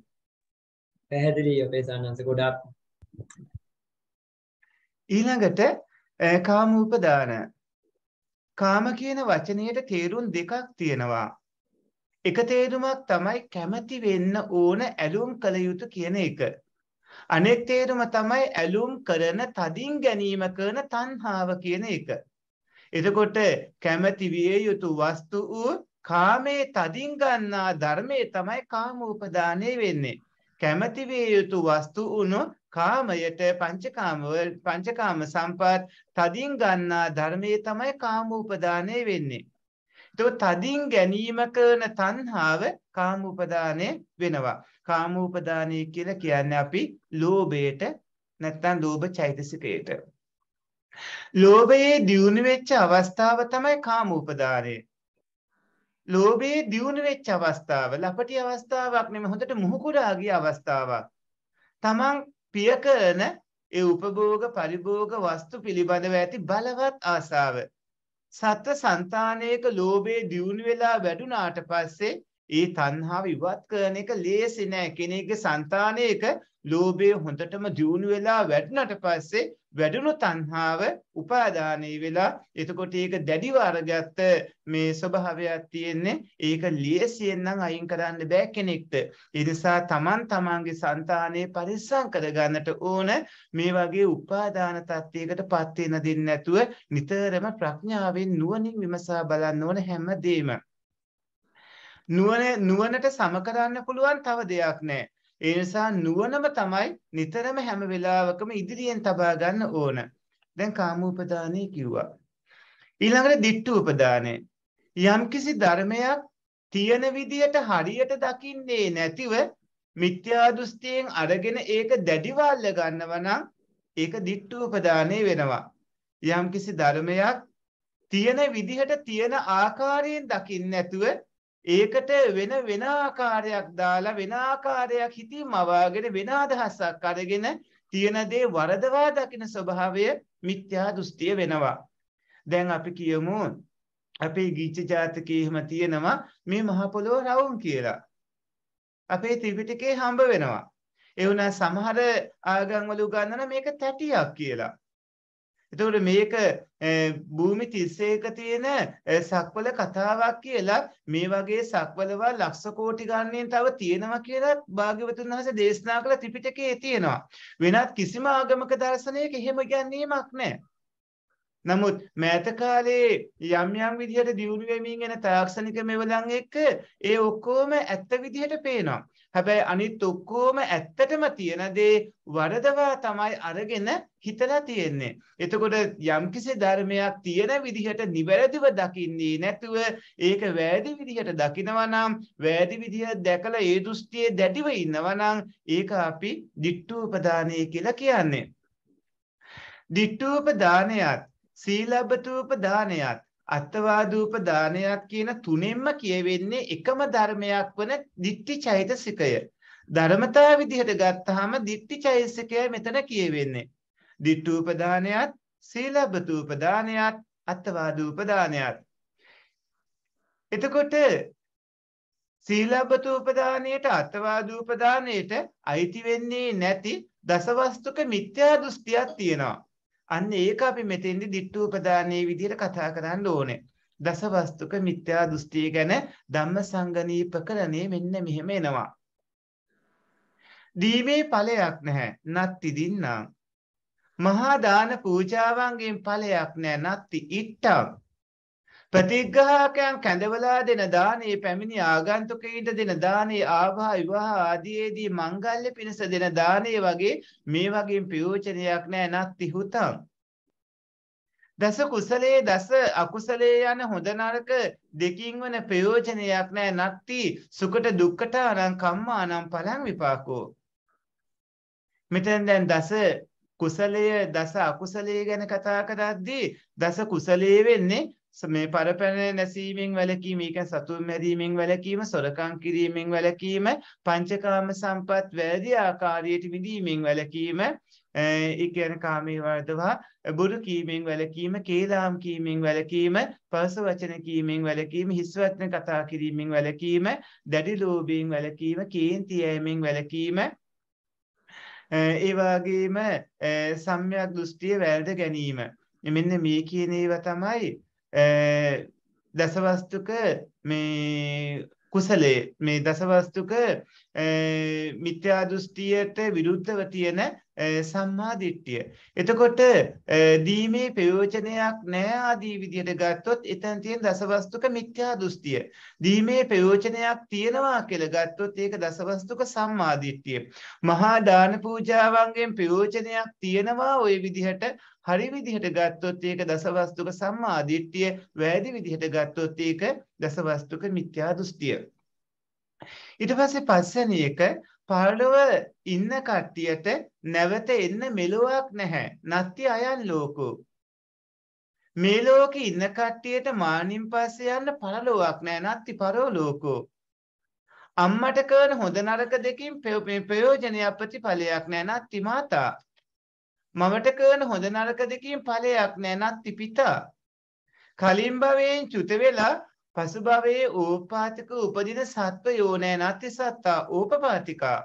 පැහැදිලි අපේ සන්නංශ ගොඩාක් ඊළඟට කාම උපදාන කාම කියන වචනයට තේරුම් දෙකක් තියෙනවා එක තේරුමක් තමයි කැමති වෙන්න ඕන ඇලුම් කළ යුතු කියන එක අනෙක් තේරුම තමයි ඇලුම් කරන තදින් ගැනීම කරන තණ්හාව කියන එක එතකොට කැමති විය යුතු වස්තු වූ කාමයේ තදින් ගන්නා ධර්මයේ තමයි කාම උපදානේ වෙන්නේ කැමැති විය යුතු වස්තු උණු කාමයට පංචකාම පංචකාම සම්පත් තදින් ගන්නා ධර්මයේ තමයි කාම උපදානය වෙන්නේ. එතකොට තදින් ගැනීම කරන තණ්හාව කාම උපදානය වෙනවා. කාම උපදානය කියලා කියන්නේ අපි ලෝභයට නැත්තම් ලෝභ චෛතසිකයට. ලෝභයේ දියුණු වෙච්ච අවස්ථාව තමයි කාම උපදානය. ලෝභයේ දියුණු වෙච්ච අවස්ථාවල අපටි අවස්ථාවක් නෙමෙයි හොඳට මුහුකුරා ගිය අවස්ථාවක්. Taman පිය කරන ඒ උපභෝග පරිභෝග වස්තු පිළිබඳව ඇති බලවත් ආසාව. සත්ව సంతානයක ලෝභයේ දියුණු වෙලා වැඩුණාට පස්සේ ඒ තණ්හාව ඉවත් කරන එක ලේසි නෑ. කෙනෙක්ගේ సంతානයක ලෝභය හොඳටම දියුණු වෙලා වැඩුණාට පස්සේ වැඩුණු තණ්හාව උපාදානයේ වෙලා එතකොට ඒක දැඩිව අරගත්ත මේ ස්වභාවයක් තියෙන්නේ ඒක ලියසියෙන් නම් අයින් කරන්න බෑ කෙනෙක්ට. ඒ නිසා තමන් තමන්ගේ సంతානේ පරිස්සම් කරගන්නට ඕන මේ වගේ උපාදාන තත්යකටපත් වෙන දෙන්නේ නැතුව නිතරම ප්‍රඥාවෙන් නුවණින් විමසා බලන්න ඕන හැමදේම. නුවණ නුවණට සම කරන්න පුළුවන් තව දෙයක් නැහැ. ඒ නිසා නුවණම තමයි නිතරම හැම වෙලාවකම ඉදිරියෙන් තබා ගන්න ඕන. දැන් කාමෝපදානේ කිව්වා. ඊළඟට ditthු උපදානේ. යම්කිසි ධර්මයක් තියෙන විදියට හරියට දකින්නේ නැතිව මිත්‍යා දෘෂ්ටියෙන් අරගෙන ඒක දැඩිවල්ල ගන්නවා නම් ඒක ditthු උපදානේ වෙනවා. යම්කිසි ධර්මයක් තියෙන විදිහට තියෙන ආකාරයෙන් දකින්නේ නැතුව ඒකට වෙන වෙන ආකාරයක් දාලා වෙන ආකාරයක් හිතින් මවාගෙන වෙන අදහසක් අරගෙන තියෙන දේ වරදවා දකින ස්වභාවය මිත්‍යා දෘෂ්ටිය වෙනවා. දැන් අපි කියමු අපේ ගීච ජාතකයේ එහෙම තියෙනවා මේ මහ පොළොව රවුම් කියලා. අපේ ත්‍රිපිටකේ හම්බ වෙනවා. ඒ වුණා සමහර ආගම්වල උගන්වන මේක තැටියක් කියලා. එතකොට මේක භූමි 31ක තියෙන සක්වල කතාවක් කියලා මේ වගේ සක්වලවා ලක්ෂ කෝටි ගණනෙන් තව තියෙනවා කියලා භාග්‍යවතුන් වහන්සේ දේශනා කළ ත්‍රිපිටකයේ තියෙනවා. වෙනත් කිසිම ආගමක දර්ශනයක එහෙම ගැනීමක් නැහැ. නමුත් මෑත කාලේ යම් යම් විදිහට දියුණු වෙමින් යන තාක්ෂණික මෙවලන් එක්ක ඒ ඔක්කොම ඇත්ත විදිහට පේනවා. හැබැයි අනිත් ඔක්කොම ඇත්තටම තියෙන දේ වරදවා තමයි අරගෙන හිතලා තියෙන්නේ. එතකොට යම්කිසි ධර්මයක් තියෙන විදිහට නිවැරදිව දකින්නේ නැතුව ඒක වැරදි විදිහට දකිනවා නම් වැරදි විදිහ දැකලා ඒ දෘෂ්ටියේ දැඩිව ඉන්නවා නම් ඒක අපි ditthූපදානය කියලා කියන්නේ. ditthූපදානයත් සීලබ්බතූපදානයත් අත්වාදූපදානයත් කියන තුනෙන්ම කියවෙන්නේ එකම ධර්මයක් වන ditthi චෛතසිකය. ධර්මතාව විදිහට ගත්තාම ditthi චෛතසිකය මෙතන කියවෙන්නේ. ditthූපදානයත්, සීලබ්බතූපදානයත්, අත්වාදූපදානයත්. එතකොට සීලබ්බතූපදානයට අත්වාදූපදානයට අයිති වෙන්නේ නැති දසවස්තුක මිත්‍යා දෘෂ්ටියක් තියෙනවා. අන්න ඒක අපි මෙතෙන්දි dittu උපදානයේ විදිහට කතා කරන්න ඕනේ. දසවස්තුක මිත්‍යා දෘෂ්ටිය ගැන ධම්මසංගනීපකරණේ මෙන්න මෙහෙම එනවා. දීමේ ඵලයක් නැහැ නත්ති දින්නම්. මහා දාන පූජාවන්ගෙන් ඵලයක් නැහැ නත්ති ඉට්ටම්. ප්‍රතිග්‍රාහකයන් කැඳවලා දෙන දානේ පැමිණි ආගන්තුකයින්ට දෙන දානේ ආභා විවාහ ආදීයේදී මංගල්‍ය පිණිස දෙන දානේ වගේ මේ වගේ ප්‍රයෝජනයක් නැහැ නැත්ති හුතං දස කුසලයේ දස අකුසලයේ යන හොඳ නරක දෙකින් වන ප්‍රයෝජනයක් නැහැ නැත්ති සුකට දුක්කට අනං කම්මානම් පලං විපාකෝ මෙතෙන් දැන් දස කුසලය දස අකුසලයේ ගැන කතා කරද්දී දස කුසලයේ වෙන්නේ මේ පරපැන නැසීමෙන් වැළකීම, ඒ කියන්නේ සතුන් මැරීමෙන් වැළකීම, සොරකම් කිරීමෙන් වැළකීම, පංචකාම සම්පත් වැරදි ආකාරයට විඳීමෙන් වැළකීම, ඒ කියන්නේ කාමී වර්ධවා, බොරු කීමෙන් වැළකීම, කේලාම් කීමෙන් වැළකීම, පරස වචන කීමෙන් වැළකීම, හිස්වත්න කතා කිරීමෙන් වැළකීම, දැඩි ලෝභයෙන් වැළකීම, කේන්ති යෑමෙන් වැළකීම, ඒ වගේම සම්‍යක් දෘෂ්ටිය වැළඳ ගැනීම. මෙන්න මේ කියන ඒවා තමයි දසවස්තුක මේ කුසලේ මේ දසවස්තුක මිත්‍යාදෘෂ්ටියට විරුද්ධව තියෙන සම්මාදිට්ඨිය. එතකොට දීමේ ප්‍රයෝජනයක් නෑ ආදී විදිහට ගත්තොත් එතන තියෙන දසවස්තුක මිත්‍යාදෘෂ්ටිය. දීමේ ප්‍රයෝජනයක් තියෙනවා කියලා ගත්තොත් ඒක දසවස්තුක සම්මාදිට්ඨිය. මහා දාන පූජාවන්ගෙන් ප්‍රයෝජනයක් තියෙනවා ওই විදිහට හරි විදිහට ගත්තොත් ඒක දසවස්තුක සම්මා දිට්ඨිය වැරදි විදිහට ගත්තොත් ඒක දසවස්තුක මිත්‍යා දෘෂ්ටිය ඊට පස්සේ පස්වෙනි එක පරලොව ඉන්න කට්ටියට නැවත එන්න මෙලොවක් නැහැ නත්ති අයන් ලෝකෝ මේ ලෝකේ ඉන්න කට්ටියට මානින් පස්සේ යන්න පරලොවක් නැහැ නත්ති පරෝ ලෝකෝ අම්මට කරන හොඳ නරක දෙකින් මේ ප්‍රයෝජනය ප්‍රතිඵලයක් නැ නැත්ති මාතා මමට කරන හොඳ නරක දෙකකින් ඵලයක් නැනත් පිතා. කලින් භවයෙන් චුත වෙලා පසු භවයේ ඕපාතික උපදින සත්වයෝ නැනත් සත්තා ඕපපාතිකා.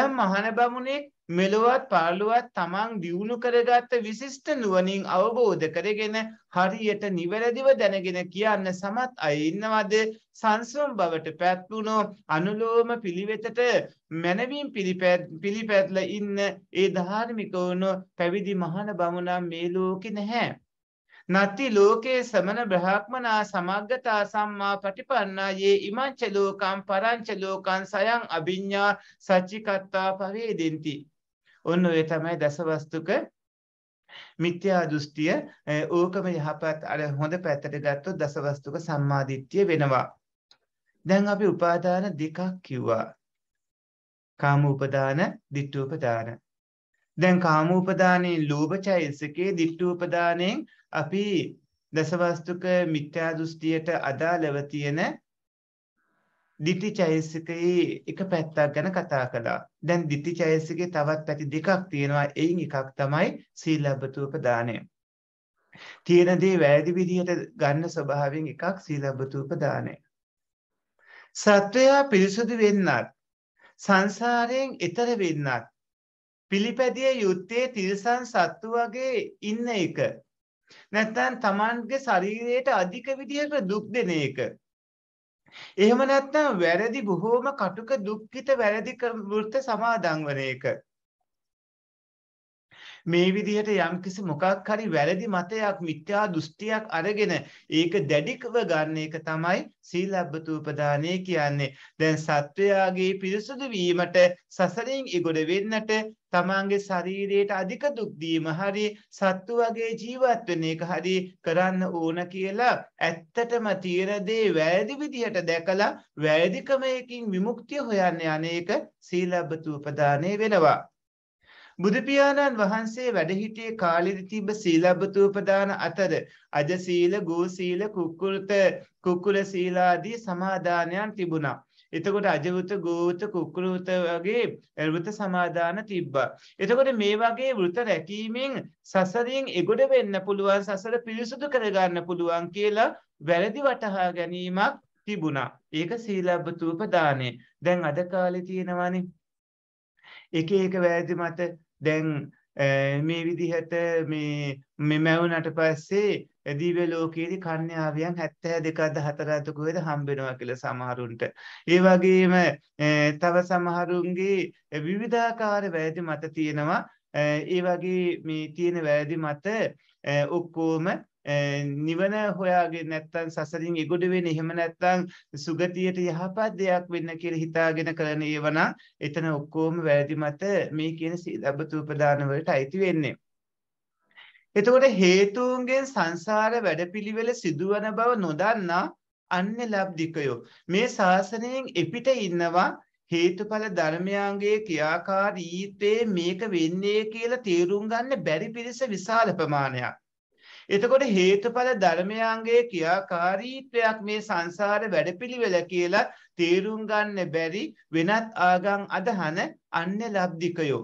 යම් මහන බමුණෙක් මෙලොවත් පාලුවත් තමන් දියුණු කරගත්ත විශිෂ්ට නුවනින් අවබෝධ කරගෙන හරියට නිවැරදිව දැනගෙන කියන්න සමත් අය ඉන්නවද සංසම් බවට පැත්වුණෝ අනුලෝම පිළිවෙතට මැනවින් පිළිපැත්ල ඉන්න ඒ ධාර්මිකවුණු පැවිදි මහන බමුණම් මේ ලෝකෙ නැහැ. නත්ති ලෝකයේ සමන බ්‍රහක්මනා සමග්ගතා සම්මා පටිපන්නා ඒ ඉමංචලෝකම් පරංචලෝකන් සයන් අභිඤ්ඥා සච්චිකත්තා පවේදෙන්ති. ඔන්න ඔය තමයි දසවස්තුක මිත්‍යා දෘෂ්ටිය ඕකම යහපත් අර හොඳ පැත්තට ගත්තොත් දසවස්තුක සම්මාදිට්ඨිය වෙනවා. දැන් අපි උපාදාන දෙකක් කිව්වා. කාම උපදාන, ditth උපදාන. දැන් කාම උපදානේ ලෝභ චෛතසිකේ ditth උපදානෙන් අපි දසවස්තුක මිත්‍යා දෘෂ්ටියට අදාළව තියෙන දිටි චෛසිකයේ එක පැත්තක් ගැන කතා කළා. දැන් දිටි චෛසිකේ තවත් පැති දෙකක් තියෙනවා. එයින් එකක් තමයි සීලබ්බතූපදානය. තියෙන දේ වැරදි විදිහට ගන්න ස්වභාවයෙන් එකක් සීලබ්බතූපදානය. සත්වයා පිරිසුදු වෙන්නත් සංසාරයෙන් එතර වෙන්නත් පිළිපැදිය යුත්තේ තිරසන් සත්තු වගේ ඉන්න එක. නැත්නම් Tamanගේ ශරීරයට අධික විදිහට දුක් දෙන එක. එහෙම නැත්නම් වැරදි බොහෝම කටුක දුක්ඛිත වැරදි වෘත සමාදන් වෙන එක. මේ විදිහට යම්කිසි මොකක් හරි වැරදි මතයක් මිත්‍යා දෘෂ්ටියක් අරගෙන ඒක දැඩිකව ගන්න එක තමයි සීලබ්බත උපදානය කියන්නේ. දැන් සත්වයාගේ පිරිසුදු වීමට සසරින් ඉගොඩ වෙන්නට තමන්ගේ ශරීරයට අධික දුක් දීම හරි සත්තු වගේ ජීවත් වෙන එක හරි කරන්න ඕන කියලා ඇත්තටම තියෙන දේ වැරදි විදිහට දැකලා වැරදිකමකින් විමුක්තිය හොයන්න යන එක සීලබ්බත උපදානය වෙනවා. බුදුපියාණන් වහන්සේ වැඩහිටියේ කාලෙදි තිබ සීලබ්බතූපදාන අතර අජ සීල, ගෝ සීල, කුක්කුලත කුක්කුල සීලාදී සමාදානයන් තිබුණා. එතකොට අජවත ගෝත කුක්කුලත වගේ වෘත සමාදාන තිබ්බා. එතකොට මේ වගේ වෘත රැකීමෙන් සසරින් එගොඩ වෙන්න පුළුවන් සසර පිරිසුදු කරගන්න පුළුවන් කියලා වැරදි වටහා ගැනීමක් තිබුණා. ඒක සීලබ්බතූපදානේ. දැන් අද කාලේ තියෙනවානේ එක එක වැරදි මත දැන් මේ විදිහට මේ මෙමැවුනට පස්සේ ඇදීව ලෝකයේදී කන්‍යාවියන් 72.4කුවේද හම්බෙනවා කියලා සමහරුන්ට. ඒ වගේම තව සමහරුන්ගේ විවිධාකාර වැරදි මත තියෙනවා. ඒ වගේ මේ තියෙන වැරදි මත ඔක්කොම නිවන හොයාගෙන නැත්තම් සසරින් ඉගොඩ වෙන එහෙම නැත්තම් සුගතියට යහපත් දෙයක් වෙන්න කියලා හිතාගෙන කරන ඒවනම් එතන ඔක්කොම වැරදි මත මේ කියන සීලබ්බතූපදාන වලට අයිති වෙන්නේ. එතකොට හේතුන්ගෙන් සංසාර වැඩපිළිවෙල සිදුවන බව නොදන්නා අන්‍ය ලබ්ධිකයෝ මේ ශාසනයෙන් එපිට ඉන්නවා හේතුඵල ධර්මයන්ගේ ක්‍රියාකාරීත්වයේ මේක වෙන්නේ කියලා තේරුම් ගන්න බැරි පිරිස විශාල ප්‍රමාණයක්. එතකොට හේතුඵල ධර්මයන්ගේ ක්‍රියාකාරීත්වයක් මේ සංසාර වැඩපිළිවෙල කියලා තේරුම් ගන්න බැරි වෙනත් ආගම් අදහන අන්‍ය ලබ්ධිකයෝ.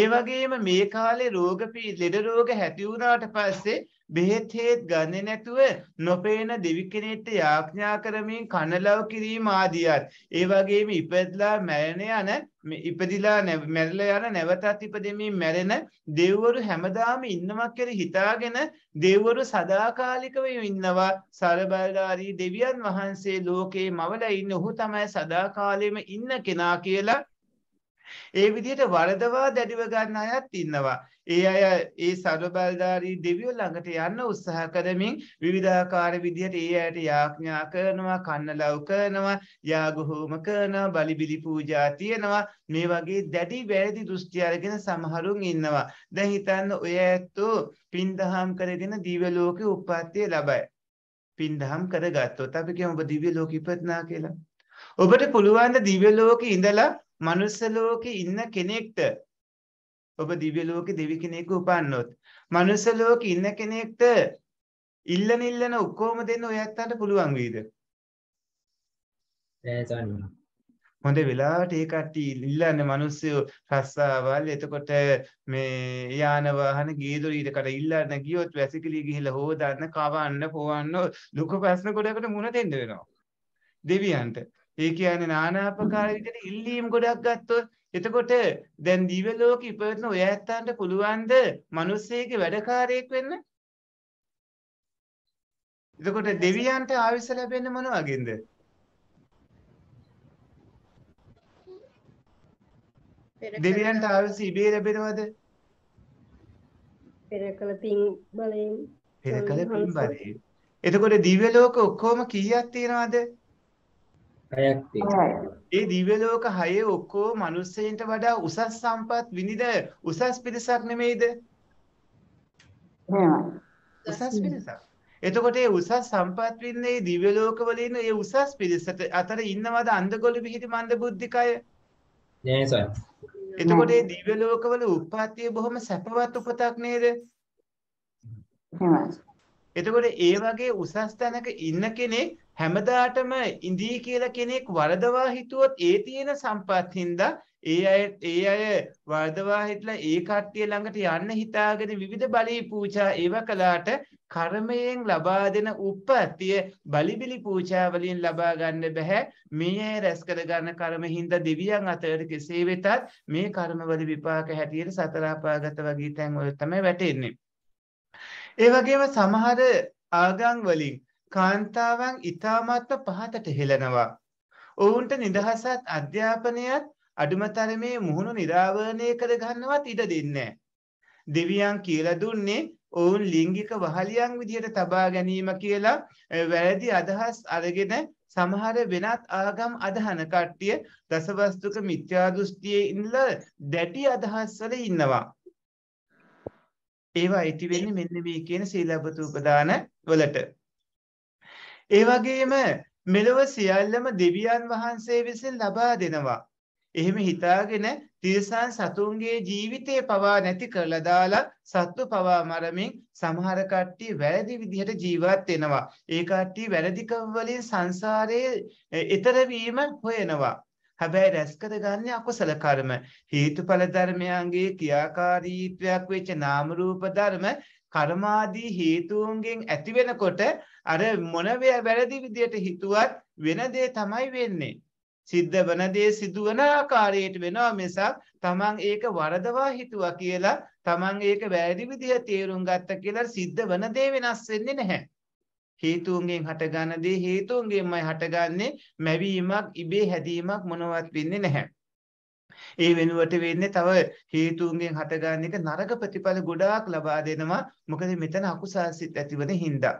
ඒ වගේම මේ කාලේ රෝග ලෙඩ රෝග හැටි වුණාට පස්සේ බෙහෙත් හේත් ගන්නේ නැතුව නොපේන දෙවි කෙනෙක්ට යාඥා කරමින් කනලව් කිරීම ආදියත් ඒ වගේම ඉපදලා මැරෙන යන ඉපදිලා මැරිලා යන නැවතත් ඉපදෙමින් මැරෙන දෙව්වරු හැමදාම ඉන්නවා කියලා හිතාගෙන දෙව්වරු සදාකාලිකව ඉන්නවා සරබලධාරී දෙවියන් වහන්සේ ලෝකේ මවලා ඉන්න ඔහු තමයි සදාකාලෙම ඉන්න කෙනා කියලා ඒ විදිහට වරදවා දැඩිව ගන්න අයත් ඉන්නවා. ඒ අය ඒ සර්වබලධාරී දෙවියෝ ළඟට යන්න උත්සාහ කරමින් විවිධාකාර විදිහට ඒ අයට යාඥා කරනවා, කන්නලව් කරනවා, යාගහෝම කරනවා, බලිබිලි පූජා තියනවා. මේ වගේ දැඩි වැරදි දෘෂ්ටි අරගෙන සමහරුන් ඉන්නවා. දැන් හිතන්න ඔය ඇත්තෝ පින්දහම් කරගෙන දිව්‍ය ලෝකේ උප්පත්තිය ලබයි. පින්දහම් කරගත්තොත් අපි කියමු ඔබ දිව්‍ය ලෝකෙ ඉපදුනා කියලා. ඔබට පුළුවන් දිව්‍ය ලෝකෙ ඉඳලා මනුස්ස ලෝකේ ඉන්න කෙනෙක්ට ඔබ දිව්‍ය ලෝකේ දෙවි කෙනෙකු උපන්නොත් මනුස්ස ලෝකේ ඉන්න කෙනෙක්ට ඉල්ලන ඉල්ලන ඔක්කොම දෙන්න ඔයත්තන්ට පුළුවන් වේද? හොඳ වෙලාවට ඒ කට්ටිය ඉල්ලන්නේ මිනිස්සු රස්සාවල් එතකොට මේ යාන වාහන ගේදොර ඊටකට ඉල්ලන්න ගියොත් වැසිකිලි ගිහිලා හොදන්න කවන්න පොවන්න ලොකු ප්‍රශ්න ගොඩකට මුණ දෙන්න වෙනවා දෙවියන්ට ඒ කියන්නේ নানা ආකාර විදිහට ඉල්ලීම් ගොඩක් ගත්තොත් එතකොට දැන් දිව්‍ය ලෝකෙ ඉපදෙන ඔය ඇත්තන්ට පුළුවන්ද මිනිස්සෙගේ වැඩකාරයෙක් වෙන්න? එතකොට දෙවියන්ට ආවිස ලැබෙන්නේ මොන වගේද? දෙවියන්ට ආවිස ඉබේ ලැබෙනවද? පෙරකල පින් බලයෙන් පෙරකල පින් බලයෙන් එතකොට දිව්‍ය ලෝක ඔක්කොම කීයක් තියනවද? හයක් තියෙනවා. ඒ දිව්‍ය ලෝක හයේ ඔක්කොම මිනිස්සෙන්ට වඩා උසස් සම්පත් විනිද උසස් පිරිසක් නෙමෙයිද? උසස් පිරිසක්. එතකොට ඒ උසස් සම්පත් වින්නේ දිව්‍ය ලෝක වල ඉන්න ඒ උසස් පිරිසට අතර ඉන්නවද අන්ධගොළු පිහිටි මන්ද බුද්ධිකය? නෑ සර්. එතකොට ඒ දිව්‍ය ලෝක වල උප්පත්තිය බොහොම සැපවත් උපතක් නේද? එහෙමයි. එතකොට ඒ වගේ උසස් තැනක ඉන්න කෙනෙක් හැමදාටම ඉඳී කියලා කෙනෙක් වරදවා හිතුවොත් ඒ තියෙන සම්පත්තින්ද ඒ අය ඒ අය වරදවා හිටලා ඒ කට්ටිය ළඟට යන්න හිතාගෙන විවිධ බලි පූජා ඒව කළාට කර්මයෙන් ලබා දෙන උප්පත්තිය බලිබිලි පූජා වලින් ලබා ගන්න බෑ මේ අය රැස් කර ගන්න කර්ම හින්දා දෙවියන් අතර කෙසේ වෙතත් මේ කර්මවල විපාක හැටියට සතර අපාගත වගේ තැන්වල තමයි වැටෙන්නේ ඒ වගේම සමහර ආගම් වලින් කාන්තාවන් ඊ타මත්ම පහතට හෙළනවා. ඔවුන්ට නිදහසත් අධ්‍යාපනයත් අඩුමතරමේ මුහුණු निराවරණය කර ගන්නවත් ඉඩ දෙන්නේ දෙවියන් කියලා දුන්නේ ඔවුන් ලිංගික වහලියන් විදිහට තබා ගැනීම කියලා වැරදි අදහස් අරගෙන සමහර වෙනත් ආගම් අදහන කට්ටිය දසවස්තුක මිත්‍යා දෘෂ්ටියේ ඉඳලා දැඩි අදහස් වල ඉන්නවා. ඒවා අයිති වෙන්නේ මෙන්න මේ කියන සීලබ්බත උපදාන වලට. ඒ වගේම මෙලොව සියල්ලම දෙවියන් වහන්සේ විසින් ලබා දෙනවා. එහෙම හිතාගෙන තිරසන් සතුන්ගේ ජීවිතේ පවා නැති කරලා දාලා සත්ව පවා මරමින් සමහර කට්ටිය වැරදි විදිහට ජීවත් වෙනවා. ඒ කට්ටිය වැරදි කම් වලින් සංසාරයේ ඈතර වීම හොයනවා. හැබැයි රැස් කරගන්නේ අකුසල කර්ම. හේතුඵල ධර්මයන්ගේ ක්‍රියාකාරීත්වයක් වෙච්ච නාම රූප ධර්ම කර්මාදී හේතුන්ගෙන් ඇති වෙනකොට අර මොන වැරදි විදියට හිතුවත් වෙන දේ තමයි වෙන්නේ. සිද්ධ වන දේ සිදුවන ආකාරයට වෙනවා මිසක් තමන් ඒක වරදවා හිතුවා කියලා තමන් ඒක වැරදි විදිහ තේරුම් ගත්ත කියලා සිද්ධ වන දේ වෙනස් වෙන්නේ නැහැ. හේතුන්ගෙන් හටගන්න දේ හේතුන්ගෙන්මයි හටගන්නේ මැවීමක් ඉබේ හැදීමක් මොනවත් වෙන්නේ නැහැ. ඒ වෙනුවට වෙන්නේ තව හේතුන්ගෙන් හටගන්න එක නරක ප්‍රතිඵල ගොඩාක් ලබා දෙනවා මොකද මෙතන අකුසල් සිත් ඇතිවෙන හින්දා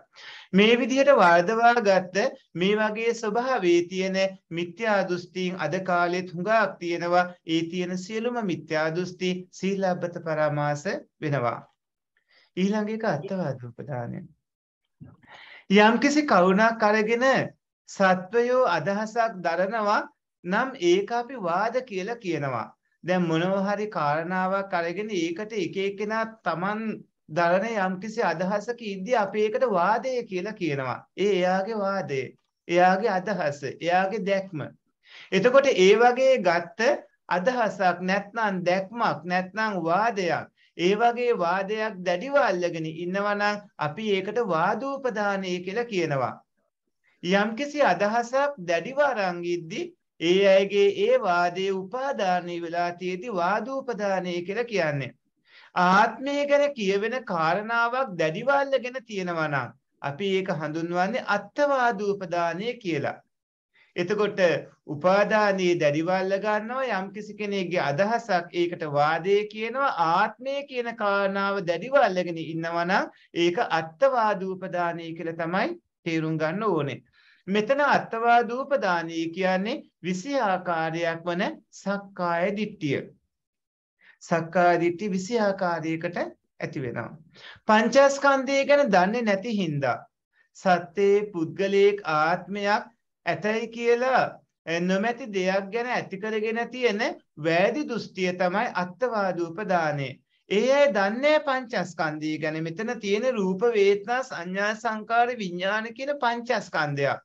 මේ විදිහට වර්ධවා ගත්ත මේ වගේ ස්වභාවයේ තියෙන මිත්‍යා දෘෂ්ටීන් අද කාලෙත් හුඟක් තියෙනවා ඒ තියෙන සියලුම මිත්‍යා දෘෂ්ටි සීලබ්බත පරාමාස වෙනවා ඊළඟ එක අත්වාද උපදානය යම්කිසි කරුණක් අරගෙන සත්වයෝ අදහසක් දරනවා නම් ඒක අපි වාද කියලා කියනවා. දැන් මොනවා හරි කාරණාවක් අරගෙන ඒකට එක එකනා Taman දරන යම්කිසි අදහසක ඉද්දී අපි ඒකට වාදය කියලා කියනවා. ඒ එයාගේ වාදය, එයාගේ අදහස, එයාගේ දැක්ම. එතකොට ඒ වගේ ගත්ත අදහසක් නැත්නම් දැක්මක් නැත්නම් වාදයක් ඒ වගේ වාදයක් දැඩිව අල්ලගෙන ඉන්නවා අපි ඒකට වාදෝපදානය කියලා කියනවා. යම්කිසි අදහසක් දැඩිව අරන්ගිද්දි ඒ අයගේ ඒ වාදයේ උපාදානය වෙලා තියෙදි වාදෝපදානය කියලා කියන්නේ. ආත්මය ගැන කියවෙන කාරණාවක් දැඩිව අල්ලගෙන තියෙනවා නම් අපි ඒක හඳුන්වන්නේ අත්වාදෝපදානය කියලා. එතකොට උපාදානයේ දැඩිවල්ල ගන්නවා යම්කිසි කෙනෙක්ගේ අදහසක් ඒකට වාදය කියනවා ආත්මය කියන කාරණාව දැඩිවල්ලගෙන ඉන්නවා නම් ඒක අත්වාද උපදානය කියලා තමයි තේරුම් ගන්න ඕනේ. මෙතන අත්වාද උපදානය කියන්නේ 20 ආකාරයක් වන සක්කාය දිට්ඨිය. සක්කාය දිට්ඨි 20 ආකාරයකට ඇති වෙනවා. පංචස්කන්ධය ගැන දන්නේ නැති හින්දා සත්‍යේ පුද්ගලයක ආත්මයක් ඇතැයි කියලා නොමැති දෙයක් ගැන ඇති කරගෙන තියෙන වැරදි දෘෂ්ටිය තමයි අත්වාද උපදානය. ඒ අය දන්නේ පංචස්කන්ධය ගැන මෙතන තියෙන රූප වේදනා සංඥා සංකාර විඥාන කියන පංචස්කන්ධයක්.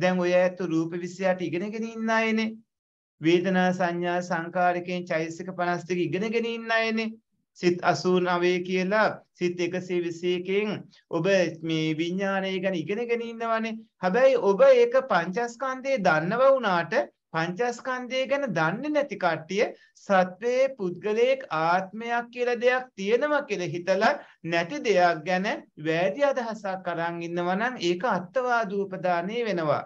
දැන් ඔය ඇත්ත රූප 28 ඉගෙනගෙන ඉන්න අයනේ. වේදනා සංඥා සංකාරකයෙන් චෛතසික 52 ඉගෙනගෙන ඉන්න අයනේ. සිත් 89 කියලා සිත් 121කින් ඔබ මේ විඥානය ගැන ඉගෙනගෙන ඉන්නවනේ. හැබැයි ඔබ ඒක පංචස්කන්ධයේ දන්නව වුණාට පංචස්කන්ධය ගැන දන්නේ නැති කට්ටිය සත්වයේ පුද්ගලයෙක් ආත්මයක් කියලා දෙයක් තියෙනවා කියලා හිතලා නැති දෙයක් ගැන වැරදි අදහසක් අරන් ඉන්නවනම් ඒක අත්වාද උපදානේ වෙනවා.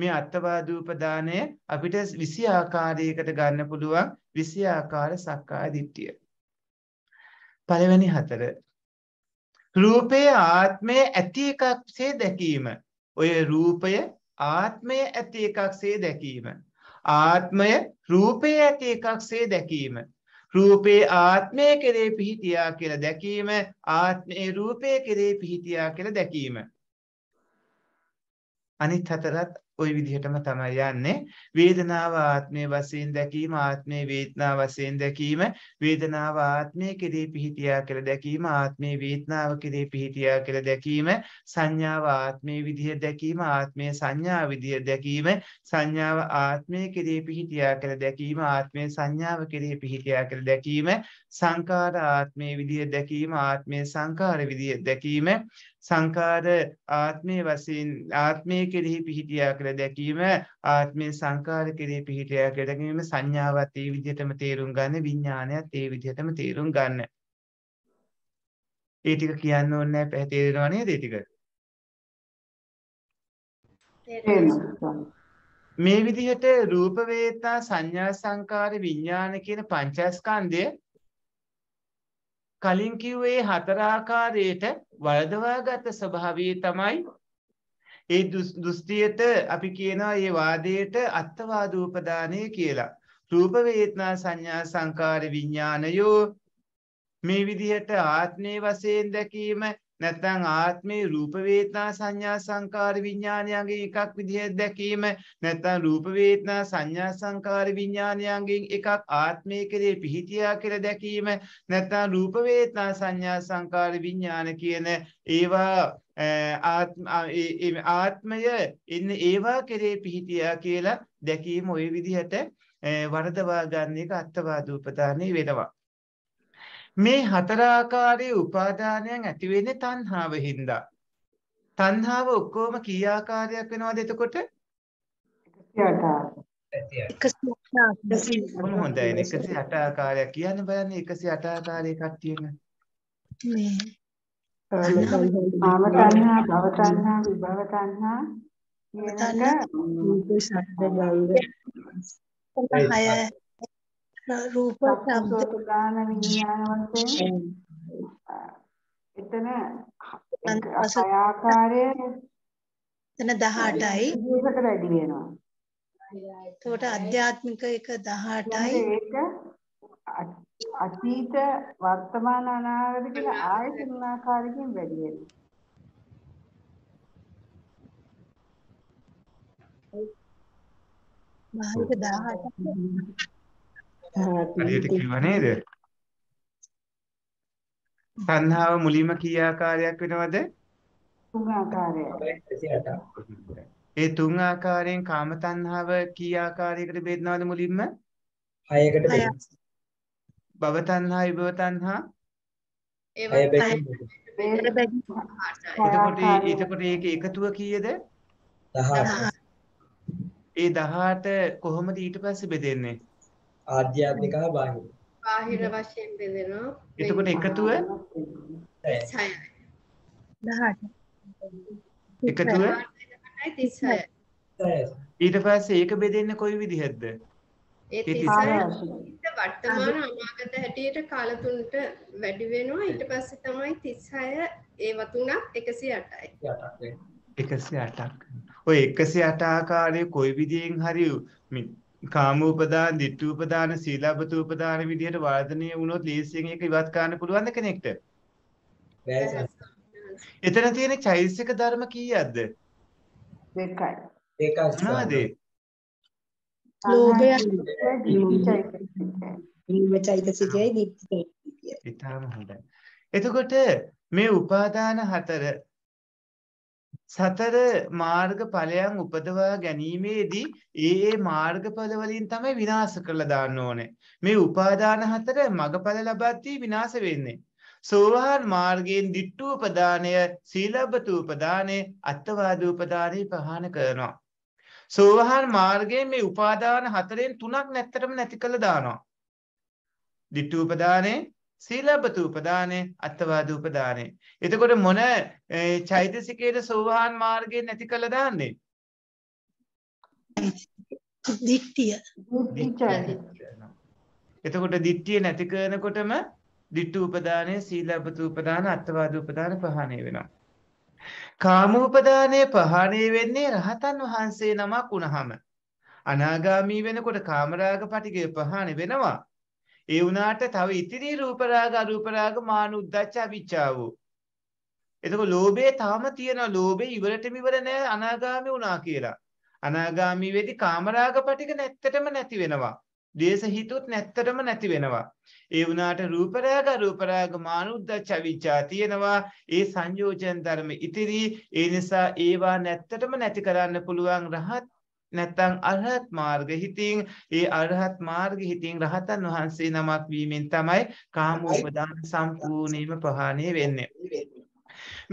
මේ අත්වාදූපදානය අපිට විසි ආකාරයකට ගන්න පුළුවන් විසි ආකාර සක්කාය දිට්ටිය. පළවෙනි හතර රූපයේ ආත්මය ඇති එකක්සේ දැකීම ඔය රූපය ආත්මය ඇති එකක්සේ දැකීම ආත්මය රූපය ඇති එකක්සේ දැකීම රූපේ ආත්මය කෙරේ පිහිටියා කියලා දැකීම ආත්මයේ රූපය කෙරේ පිහිටියා කියලා දැකීම අනිත් හතරත් ওই විදිහටම තමයි යන්නේ වේදනාව ආත්මයේ වශයෙන් දැකීම ආත්මයේ වේදනාව වශයෙන් දැකීම වේදනාව ආත්මයේ කෙරේ පිහිටියා කියලා දැකීම ආත්මයේ වේදනාව කෙරේ පිහිටියා කියලා දැකීම සංඥාව ආත්මයේ විදිහ දැකීම ආත්මයේ සංඥා විදිහ දැකීම සංඥාව ආත්මයේ කෙරේ පිහිටියා කියලා දැකීම ආත්මයේ සංඥාව කෙරේ පිහිටියා කියලා දැකීම සංකාර ආත්මයේ විදිහ දැකීම ආත්මයේ සංකාර විදිහ දැකීම සංකාර ආත්මයේ වශයෙන් ආත්මය කෙරෙහි පිහිටියා කියලා දැකීම ආත්මයේ සංකාර කෙරෙහි පිහිටියා කියලා දැකීම සංඥාවත් ඒ විදිහටම තේරුම් ගන්න විඥානයත් ඒ විදිහටම තේරුම් ගන්න. ඒ ටික කියන්න ඕනේ නැහැ පැහැදිලිව නේද ඒ ටික? මේ විදිහට රූප වේතා සංඥා සංකාර විඥාන කියන පංචස්කන්ධය කලින් කිව්වේ හතර ආකාරයට වලදවාගත ස්වභාවය තමයි ඒ දෘෂ්ටියට අපි කියනවා ඒ වාදයට අත්වාද උපදානය කියලා. රූප වේදනා සංඥා සංකාර විඥානයෝ මේ විදිහට ආත්මයේ වශයෙන් දැකීම නැත්නම් ආත්මේ රූප වේදනා සංඥා සංකාර විඥානයන්ගේ එකක් විදිහට දැකීම නැත්නම් රූප වේදනා සංඥා සංකාර විඥානයන්ගෙන් එකක් ආත්මය කෙරේ පිහිටියා කියලා දැකීම නැත්නම් රූප වේදනා සංඥා සංකාර විඥාන කියන ඒවා ආත්මය ඉන්න ඒවා කෙරේ පිහිටියා කියලා දැකීම ওই විදිහට වරදවා ගන්න එක අත්වාදූපදානේ වෙනවා මේ හතරාකාරයේ උපාදානයන් ඇති වෙන්නේ තණ්හාව හින්දා. තණ්හාව ඔක්කොම කී ආකාරයක් වෙනවද එතකොට? 108. හොඳයි 108 ආකාරයක් කියන්න බලන්න 108 ආකාරයේ කට්ටියන. මේ ආම තණ්හා, භව තණ්හා, විභව තණ්හා කියනක රූප ශබ්ද ගාන විඥාන වශයෙන් එතන ආකාරය එතන 18යි 20කට වැඩි වෙනවා එතකොට අධ්‍යාත්මික එක 18යි ඒක අතීත වර්තමාන අනාගත කියලා ආයෙ තුනාකාරකින් වැඩි වෙනවා මහාවිත 18 හරියට කිව්ව නේද? සංහාව මුලින්ම කී ආකාරයක් වෙනවද? තුන් ආකාරයක්. ඒ තුන් ආකාරයෙන් කාම තණ්හාව කී ආකාරයකට බෙදනවද මුලින්ම? හයකට බෙදෙනවා. භව තණ්හා, විභව තණ්හා එතකොට එතකොට ඒක එකතුව කීයද? 18. ඒ 18 කොහොමද ඊට පස්සේ බෙදෙන්නේ? ආධ්‍යාත්මික හා බාහිර. බාහිර වශයෙන් බෙදෙනවා. එතකොට එකතුව 6යි. 18. එකතුව 36. ඊට පස්සේ ඒක බෙදෙන්නේ කොයි විදිහටද? ඒ 36 වර්තමාන අනාගත හැටියට කාල තුනට වැඩි වෙනවා ඊට පස්සේ තමයි 36 ඒව තුනක් 108යි 108ක් ඔය 108 ආකාරයේ කොයි විදියෙන් හරි කාමූපදාන, ditthූපදාන, සීලබ්බතූපදාන විදිහට වර්ධනය වුණොත් ලේසියෙන් ඒක ඉවත් කරන්න පුළුවන්ද කෙනෙක්ට? එතන තියෙන චෛසික ධර්ම කීයක්ද? දෙකයි. දෙකයි. මොනවද? ලෝභය, චෛතසිකයයි, ditthිකයයි. ඊටම හොඳයි. එතකොට මේ උපාදාන හතර සතර මාර්ග ඵලයන් උපදවා ගැනීමේදී ඒ ඒ මාර්ගඵල වලින් තමයි විනාශ කරලා දාන්න ඕනේ. මේ උපාදාන හතර මගඵල ලබද්දී විනාශ වෙන්නේ. සෝවාන් මාර්ගයෙන් ditthු උපදානය, සීලබ්බතු උපදානය, අත්වාද උපදානය ප්‍රහාණ කරනවා. සෝවාන් මාර්ගයෙන් මේ උපාදාන හතරෙන් තුනක් නැත්තරම නැති කළා දානවා. ditthු උපදානේ සීලබ්බත උපදානේ අත්වාද උපදානේ. එතකොට මොන චෛතසිකයේ සෝවාන් මාර්ගයෙන් නැති කළ දාන්නේ? දිට්ඨිය. එතකොට දිට්ඨිය නැති කරනකොටම දිට්ඨි උපදානය, සීලබ්බත උපදාන, අත්වාද උපදාන පහණය වෙනවා. කාම උපදානය පහණය වෙන්නේ රහතන් වහන්සේ නමක් වුණහම. අනාගාමී වෙනකොට කාමරාග පටිගය පහණය වෙනවා. ඒ වුණාට තව ඉතිරි රූප රාග අරූප රාග මාන උද්දච්ච අවිචාව. එතකොට ලෝභය තාම තියෙනවා. ලෝභය ඉවරටම ඉවර නෑ අනාගාමී වුණා කියලා. අනාගාමී වෙදි කාමරාග පිටික නැත්තටම නැති වෙනවා. දේශ හිතුත් නැත්තටම නැති වෙනවා. ඒ වුණාට රූප රාග අරූප රාග මාන උද්දච්ච අවිචා තියෙනවා. ඒ සංයෝජන ධර්ම ඉතිරි ඒ නිසා ඒවා නැත්තටම නැති කරන්න පුළුවන් රහත් නැත්තං අරහත් මාර්ග හිතින් ඒ අරහත් මාර්ග හිතින් රහතන් වහන්සේ නමක් වීමෙන් තමයි කාමෝපදාන සම්පූර්ණයම ප්‍රහාණය වෙන්නේ.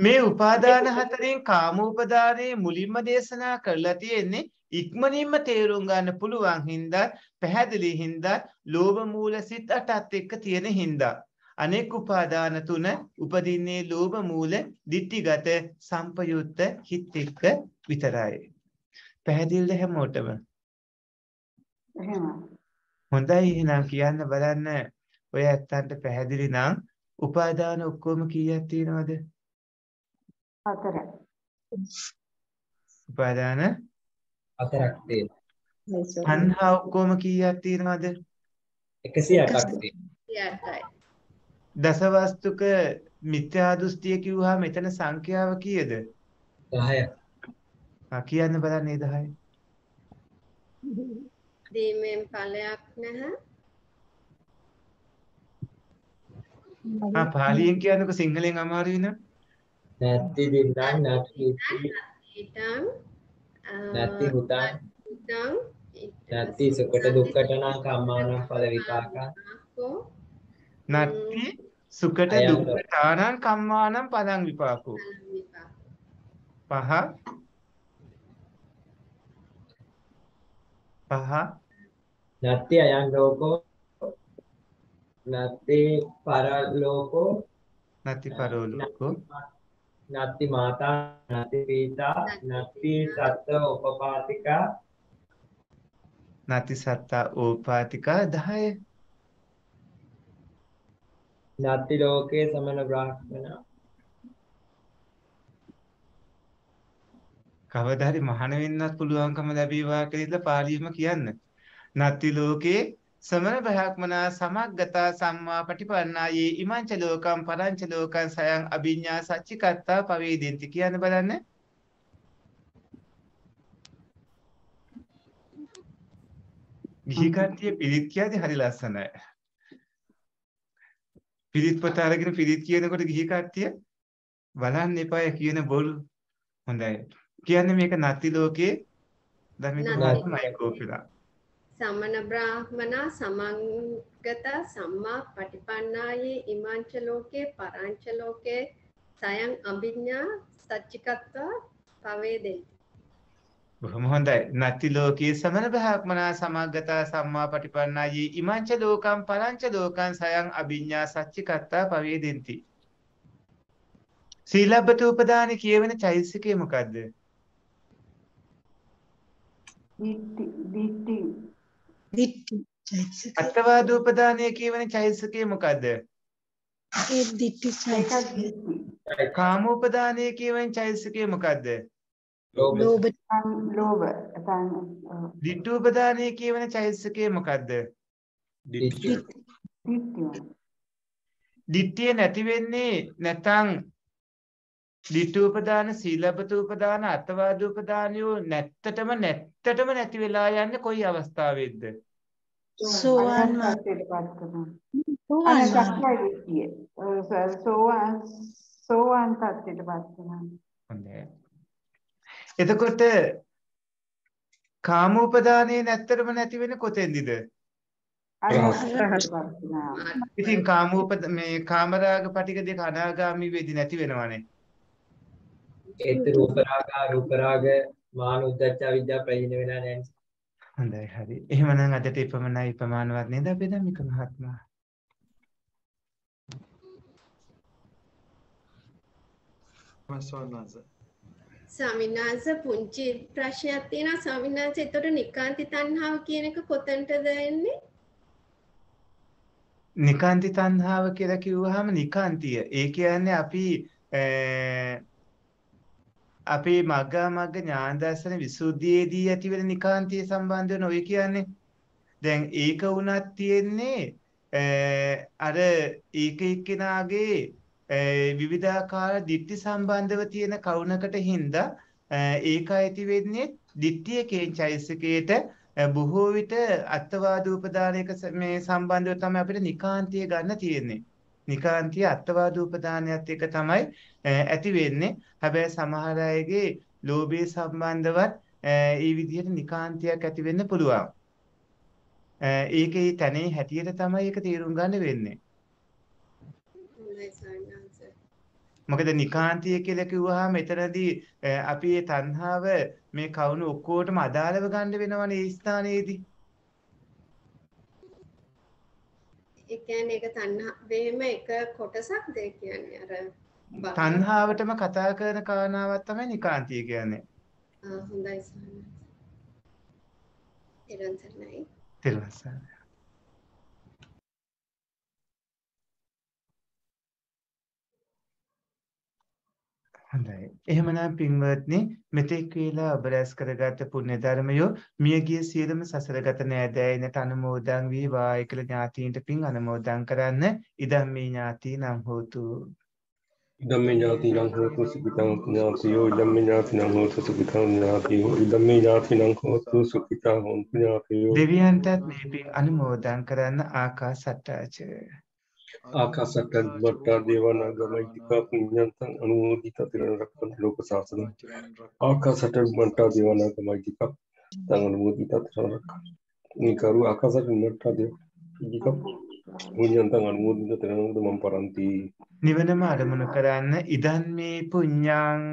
මේ උපාදාන හතරෙන් කාමෝපදානයේ මුලින්ම දේශනා කරලා තියෙන්නේ ඉක්මනින්ම තේරුම් ගන්න පුළුවන් හින්දා පැහැදිලි හින්දා ලෝභ මූල සිත් අටත් එක්ක තියෙන හින්දා අනෙක් උපාදාන තුන උපදින්නේ ලෝභ මූල ditthිගත සම්පයුත්ත හිත් එක්ක විතරයි පැහැදිලිද හැමෝටම? එහෙම. හොඳයි එහෙනම් කියන්න බලන්න ඔය ඇත්තන්ට පැහැදිලි නම් උපාදාන ඔක්කොම කීයක් තියෙනවද? හතර. උපාදාන හතරක් තියෙනවා. තණ්හා ඔක්කොම කීයක් තියෙනවද? 108ක් තියෙනවා. දසවස්තුක මිත්‍යා දෘෂ්ටිය කිව්වහම එතන සංඛ්‍යාව කීයද? 10ක්. ආ කියන්න බලන්න ඒ 10. දීමෙන් ඵලයක් නැහැ. ආ පාලියෙන් කියන්නකො සිංහලෙන් අමාරු වෙන. නැති දින්දන් නැති ඉතං නැති උතං උතං නැති සුකට දුක්කට නම් කම්මාන ඵල විපාක නැති සුකට දුක්කටානං කම්මානම් පදං විපාකෝ පහ පහ නත්ති අයන් ලෝකෝ නත්ති පරලෝකෝ නත්ති පරලෝකෝ නත්ති මාතා නත්ති පීතා නත්ති සත්ත උපපාතිකා නති සත්තා ඕපාතිකා 10 නත්ති ලෝකේ සමන බ්‍රාහ්මනා කවදා හරි මහාන වෙන්නත් පුළුවන්කම ලැබීවා කියලා පාලියම කියන්න. නත්ති ලෝකේ සමන බ්‍රහ්මනා සමග්ගතා සම්මා පටිපන්නායේ ඉමංච ලෝකම් පරංච ලෝකම් සයන් අභිඤ්ඤා සච්චිකත්තා පවේදෙන්ති කියන්න බලන්න. ගිහි කට්ටිය පිළිත් කියද්දි හරි ලස්සනයි. පිළිත් පොත අරගෙන පිළිත් කියනකොට ගිහි කට්ටිය බලන්න එපාය කියන බොරු හොඳයි. කියන්නේ මේක නැති ලෝකයේ ධර්මිකමයි කෝපිලා. සමන බ්‍රාහ්මනා සමංගත සම්මා පටිපන්නායේ ඉමාංච ලෝකේ පරාංච ලෝකේ සයන් අභිඥා සච්චිකත්ව පවේදෙයි. බොහොම හොඳයි. නැති ලෝකයේ සමන බ්‍රාහ්මනා සමංගත සම්මා පටිපන්නායේ ඉමාංච ලෝකම් පරාංච ලෝකං සයන් අභිඥා සච්චිකත්ව පවේදෙන්ති. සීලබ්බත උපදානි කියවෙන චෛසිකය මොකද්ද? දිට්ටි දිට්ටි අත්වාද උපදානය කියවන චෛතසිකය මොකද්ද? ඒ දිට්ටි චෛතසිකය. කාම උපදානය කියවන චෛතසිකය මොකද්ද? ලෝභ ලෝභ දිට්ඨි උපදානය කියවන චෛතසිකය මොකද්ද? දිට්ඨිය නැති වෙන්නේ නැතන් ලිටූපදාන සීලබතූපදාන අත්වාදූපදානයෝ නැත්තටම නැත්තටම නැති වෙලා යන්නේ කොයි අවස්ථාවේද්ද? සෝවාන් සෝවාන් සෝවාන් තත්ත්වයටපත් වෙනවා. එතකොට කාමෝපදානේ නැත්තටම නැති වෙන්නේ කොතෙන්දිද? ඉතින් කාමෝපද මේ කාමරාග පටික දෙක අනාගාමී වෙදි නැති වෙනවනේ. ඒත් රූපරාගා රූපරාග මාන උද්දච්ච අවිද්‍යාව ප්‍රයෝජන වෙලා නැහැ නිසා. හොඳයි හරි. එහෙමනම් අදට ඉපමණයි ප්‍රමාණවත් නේද අපේ ධම්මික මහත්මයා? සමිනාස පුංචි ප්‍රශ්නයක් තියෙනවා සමිනාස එතකොට නිකාන්ති තණ්හාව කියන එක කොතනටද එන්නේ නිකාන්ති තණ්හාව කියලා කිව්වහම නිකාන්තිය ඒ කියන්නේ අපි අපේ මග්ගා මග්ග ඥාන දර්ශන විසුද්ධියේදී ඇතිවෙන නිකාන්තිය සම්බන්ධ වෙන ඔය කියන්නේ. දැන් ඒක වුණත් තියෙන්නේ අර ඒක එක්කෙනාගේ විවිධාකාර දිට්ටි සම්බන්ධව තියෙන කරුණකට හින්දා ඒක ඇති වෙන්නේ දිට්ඨිය කේචෛසිකේට බොහෝ විට අත්වාද උපදානයක මේ සම්බන්ධව තමයි අපිට නිකාන්තිය ගන්න තියෙන්නේ. නිකාන්තිය අත්වාද උපදානයත් එක තමයි ඇති වෙන්නේ. හැබැයි සමහර අයගේ ලෝභය සම්බන්ධවත් ඒ විදිහට නිකාන්තියක් ඇති වෙන්න පුළුවන්. ඒකේ තනේ හැටියට තමයි ඒක තීරුම් ගන්න වෙන්නේ. මොකද නිකාන්තිය කියලා කිව්වහම එතනදී අපි ඒ තණ්හාව මේ කවුණු ඔක්කොටම අදාළව ගන්න වෙනවනේ ඒ ස්ථානයේදී. ඒ කියන්නේ ඒක තණ්හාවෙම එක කොටසක්ද කියන්නේ අර තණ්හාවටම කතා කරන කාරණාවක් තමයි නිකාන්තිය කියන්නේ. හොඳයි සර්. ඊළඟට නයි. ඊළඟට හොඳයි. එහෙමනම් පින්වත්නි මෙතෙක් වේලා ඔබ රැස් කරගත් පුණ්‍ය ධර්මයෝ මියගිය සියලුම සසරගත නෑදෑයනට අනුමෝදන් වේවා එකල ඥාතීන්ට පින් අනුමෝදන් කරන්න ඉදම් මේ ඥාතීනම් හෝතු. ඉදම් මේ ඥාතීනම් හෝතු සුඛිතං ඥාතියෝ ඉදම් මේ ඥාතීනම් හෝතු සුඛිතං ඥාතියෝ ඉදම් මේ ඥාතීනම් හෝතු සුඛිතං ඥාතියෝ දෙවියන්ටත් මේ පින් අනුමෝදන් කරන්න ආකාසට්ටාච. ಆಕಾಶಕ್ಕಾಗಿ ಭಟ್ಟ ದೇವನಾಗ ವೈದಿಕ ಪುಣ್ಯಂತ ಅನುಮೋದಿತ ತಿರಣರಕ್ಕನ ಲೋಕಶಾಸನ ಆಕಾಶಕ್ಕಾಗಿ ಭಟ್ಟ ದೇವನಾಗ ವೈದಿಕ ಅನುಮೋದಿತ ತಿರಣರಕ್ಕ నీకారు ఆకాశాన్ని ఉన్నట్టు దేవ పుణ్యంతంగా అనుమోదించిన తిరణముడు మంపరంతి නිවනම අරමුණු කරන්න ඉදන් මේ පුඤ්ඤං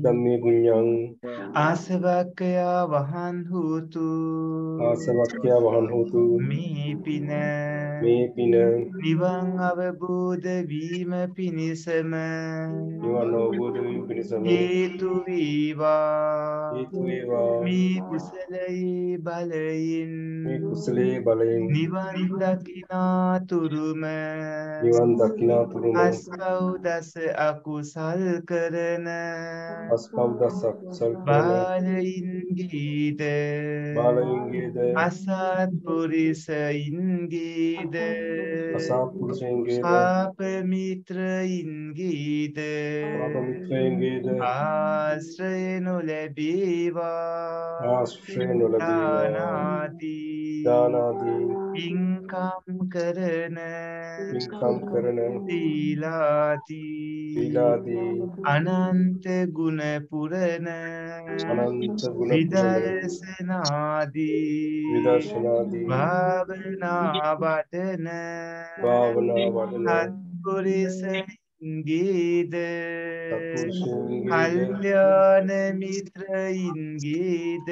ඉදන් මේ පුඤ්ඤං ආසවක්කයා වහන් හූතු ආසවක්කයා වහන් හූතු මේ පින මේ පින නිවන් අවබෝධ වීම පිණිසම නිවන් අවබෝධ වීම පිණිසම හේතු වේවා හේතු වේවා මේ කුසලයේ බලයෙන් මේ කුසලයේ බලයෙන් නිවන් දකිනා තුරුම නිවන් දකිනා තුරුම පස්පව්දස අකුසල් කරන පස්පව්දසක්සල් බාලයින්ගේද බාලයින්ගේද අසත් පුරිසයින්ගේද අසත්පුරුෂයන්ගේද පාපමිත්‍රයින්ගේද පාපමිත්‍රයන්ගේද ආශ්‍රය නොලැබේවා ආශ්‍රය නොලැබේවා දානාති දානාති පින්කම් කරන පින්කම් කරන දීලා විලාති විලාති අනන්ත ගුණ පුරන අනන්ත ගුණ විදර්ශනාදී විදර්ශනාදී භාවනා වඩන භාවනා වඩන පුරිස ගේද කල්්‍යාන මිත්‍රයින් ගේද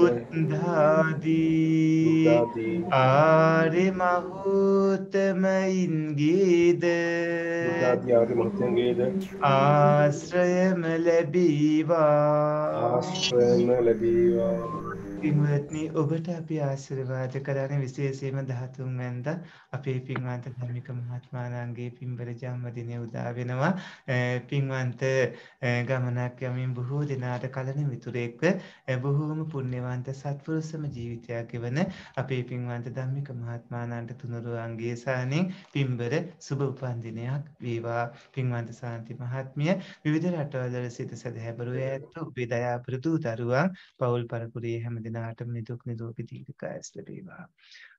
බුද්ධාදී ආරි මහෝතමයින් ගේද ආශ්‍රයම ලැබීවා ආශ්‍රයම ලැබීවා පින්වත්නි ඔබට අපි ආශිර්වාද කරන්නේ විශේෂයෙන්ම 13 වෙනිදා අපේ පින්වන්ත ධම්මික මහත්මාණන්ගේ පින්බර ජන්මදිනය උදා වෙනවා පින්වන්ත ගමනක් යමින් බොහෝ දිනාට කලින් මිතුරෙක්ව බොහෝම පුණ්‍යවන්ත සත්පුරුෂම ජීවිතයක් ගෙවන අපේ පින්වන්ත ධම්මික මහත්මාණන්ට තුනුරුවන්ගේ සානෙන් පින්බර සුබ උපන්දිනයක් වේවා පින්වන්ත සාන්ති මහත්මිය විවිධ රටවල සිට සදහැබරුව ඇතු උපේ දයාපෘතු දරුවන් පවුල් පරපුරේ හැමදෙනා නාටම නිදුක් නිරෝගී දීර්ඝායස ලැබේවා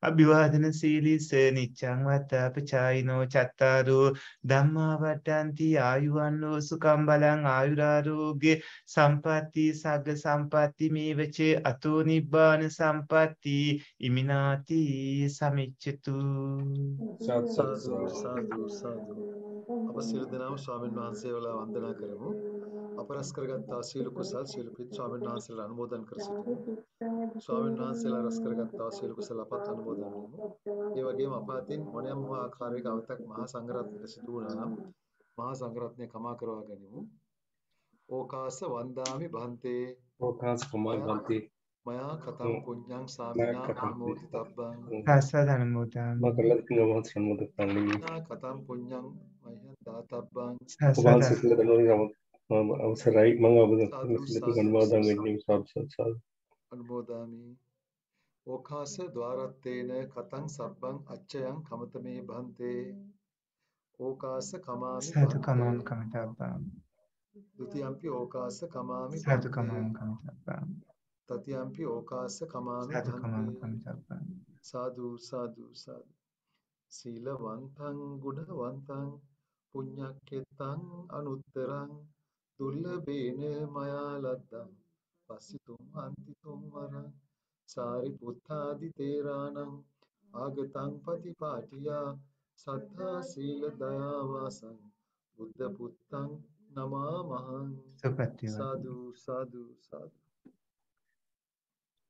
අභිවාදන සීලී සනිච්චං වත්තාපචායිනෝ චත්තාරෝ ධම්මා වට්ටන්ති ආයුවන්නෝ සුකම් බලං ආයුරාරෝග්‍ය සම්පatti සග්ග සම්පatti මේවච අතෝ නිබ්බාන සම්පatti ඉමිනාති සමිච්ඡතු සත් සත් සාදු සාදු අප සියලු දෙනාම ස්වාමීන් වහන්සේවලා වන්දනා කරමු අප රැස් කරගත්තා සියලු කුසල් සියලු පින් ස්වාමීන් වහන්සේලා අනුමෝදන් කර සිටිමු ස්වාමීන් වහන්සේලා රැස් කරගත්තා සියලු කුසල අපත් අනුමෝදන් ආමෝදන් වෙමු. ඒ වගේම අප අතින් මොනෑම ආකාරයක අවතක් මහා සංඝරත්නයට සිදු වුණා නම් මහා සංඝරත්නය කමා කරවා ගනිමු. ඕකාස වන්දාමි බන්තේ ඕකාස කුමාර බන්තේ මයා කතම් කුඤ්ඤං සාමිනා ආමෝදි තබ්බං හස්සදන මොතම් මකලත් නමෝ සම්මුදප්පන්නේ කතම් කුඤ්ඤං මයන් දාතබ්බං හස්සදන අවසරයි මම ඔබ ගන්නවා දන් වෙන්නේ සබ් සබ් සබ් අනුමෝදාමි ඕකාස ద్వාරත්තේන කතං සබ්බං අච්චයන් කමතමේ බන්තේ ඕකාස කමාමි සතු කමාමි කමිතබ්බං ဒ ුතියම්පි ඕකාස කමාමි සතු කමාමි කමිතබ්බං තතියම්පි ඕකාස කමාමි සතු කමාමි කමිතබ්බං සාදු සාදු සාදු සීලවන්තං ගුණවන්තං පුඤ්ඤක්කෙතං අනුත්තරං දුර්ලභේන මයාලද්දං පස්සිතුම් අන්තිතුම් වරං සාරිපුත්තාදිතේරාණං ආගතං පතිපාටියා සද්ධා සීල දයාවාසං බුද්ධ පුත්තං නමාමහං සාදු සාදු සාදු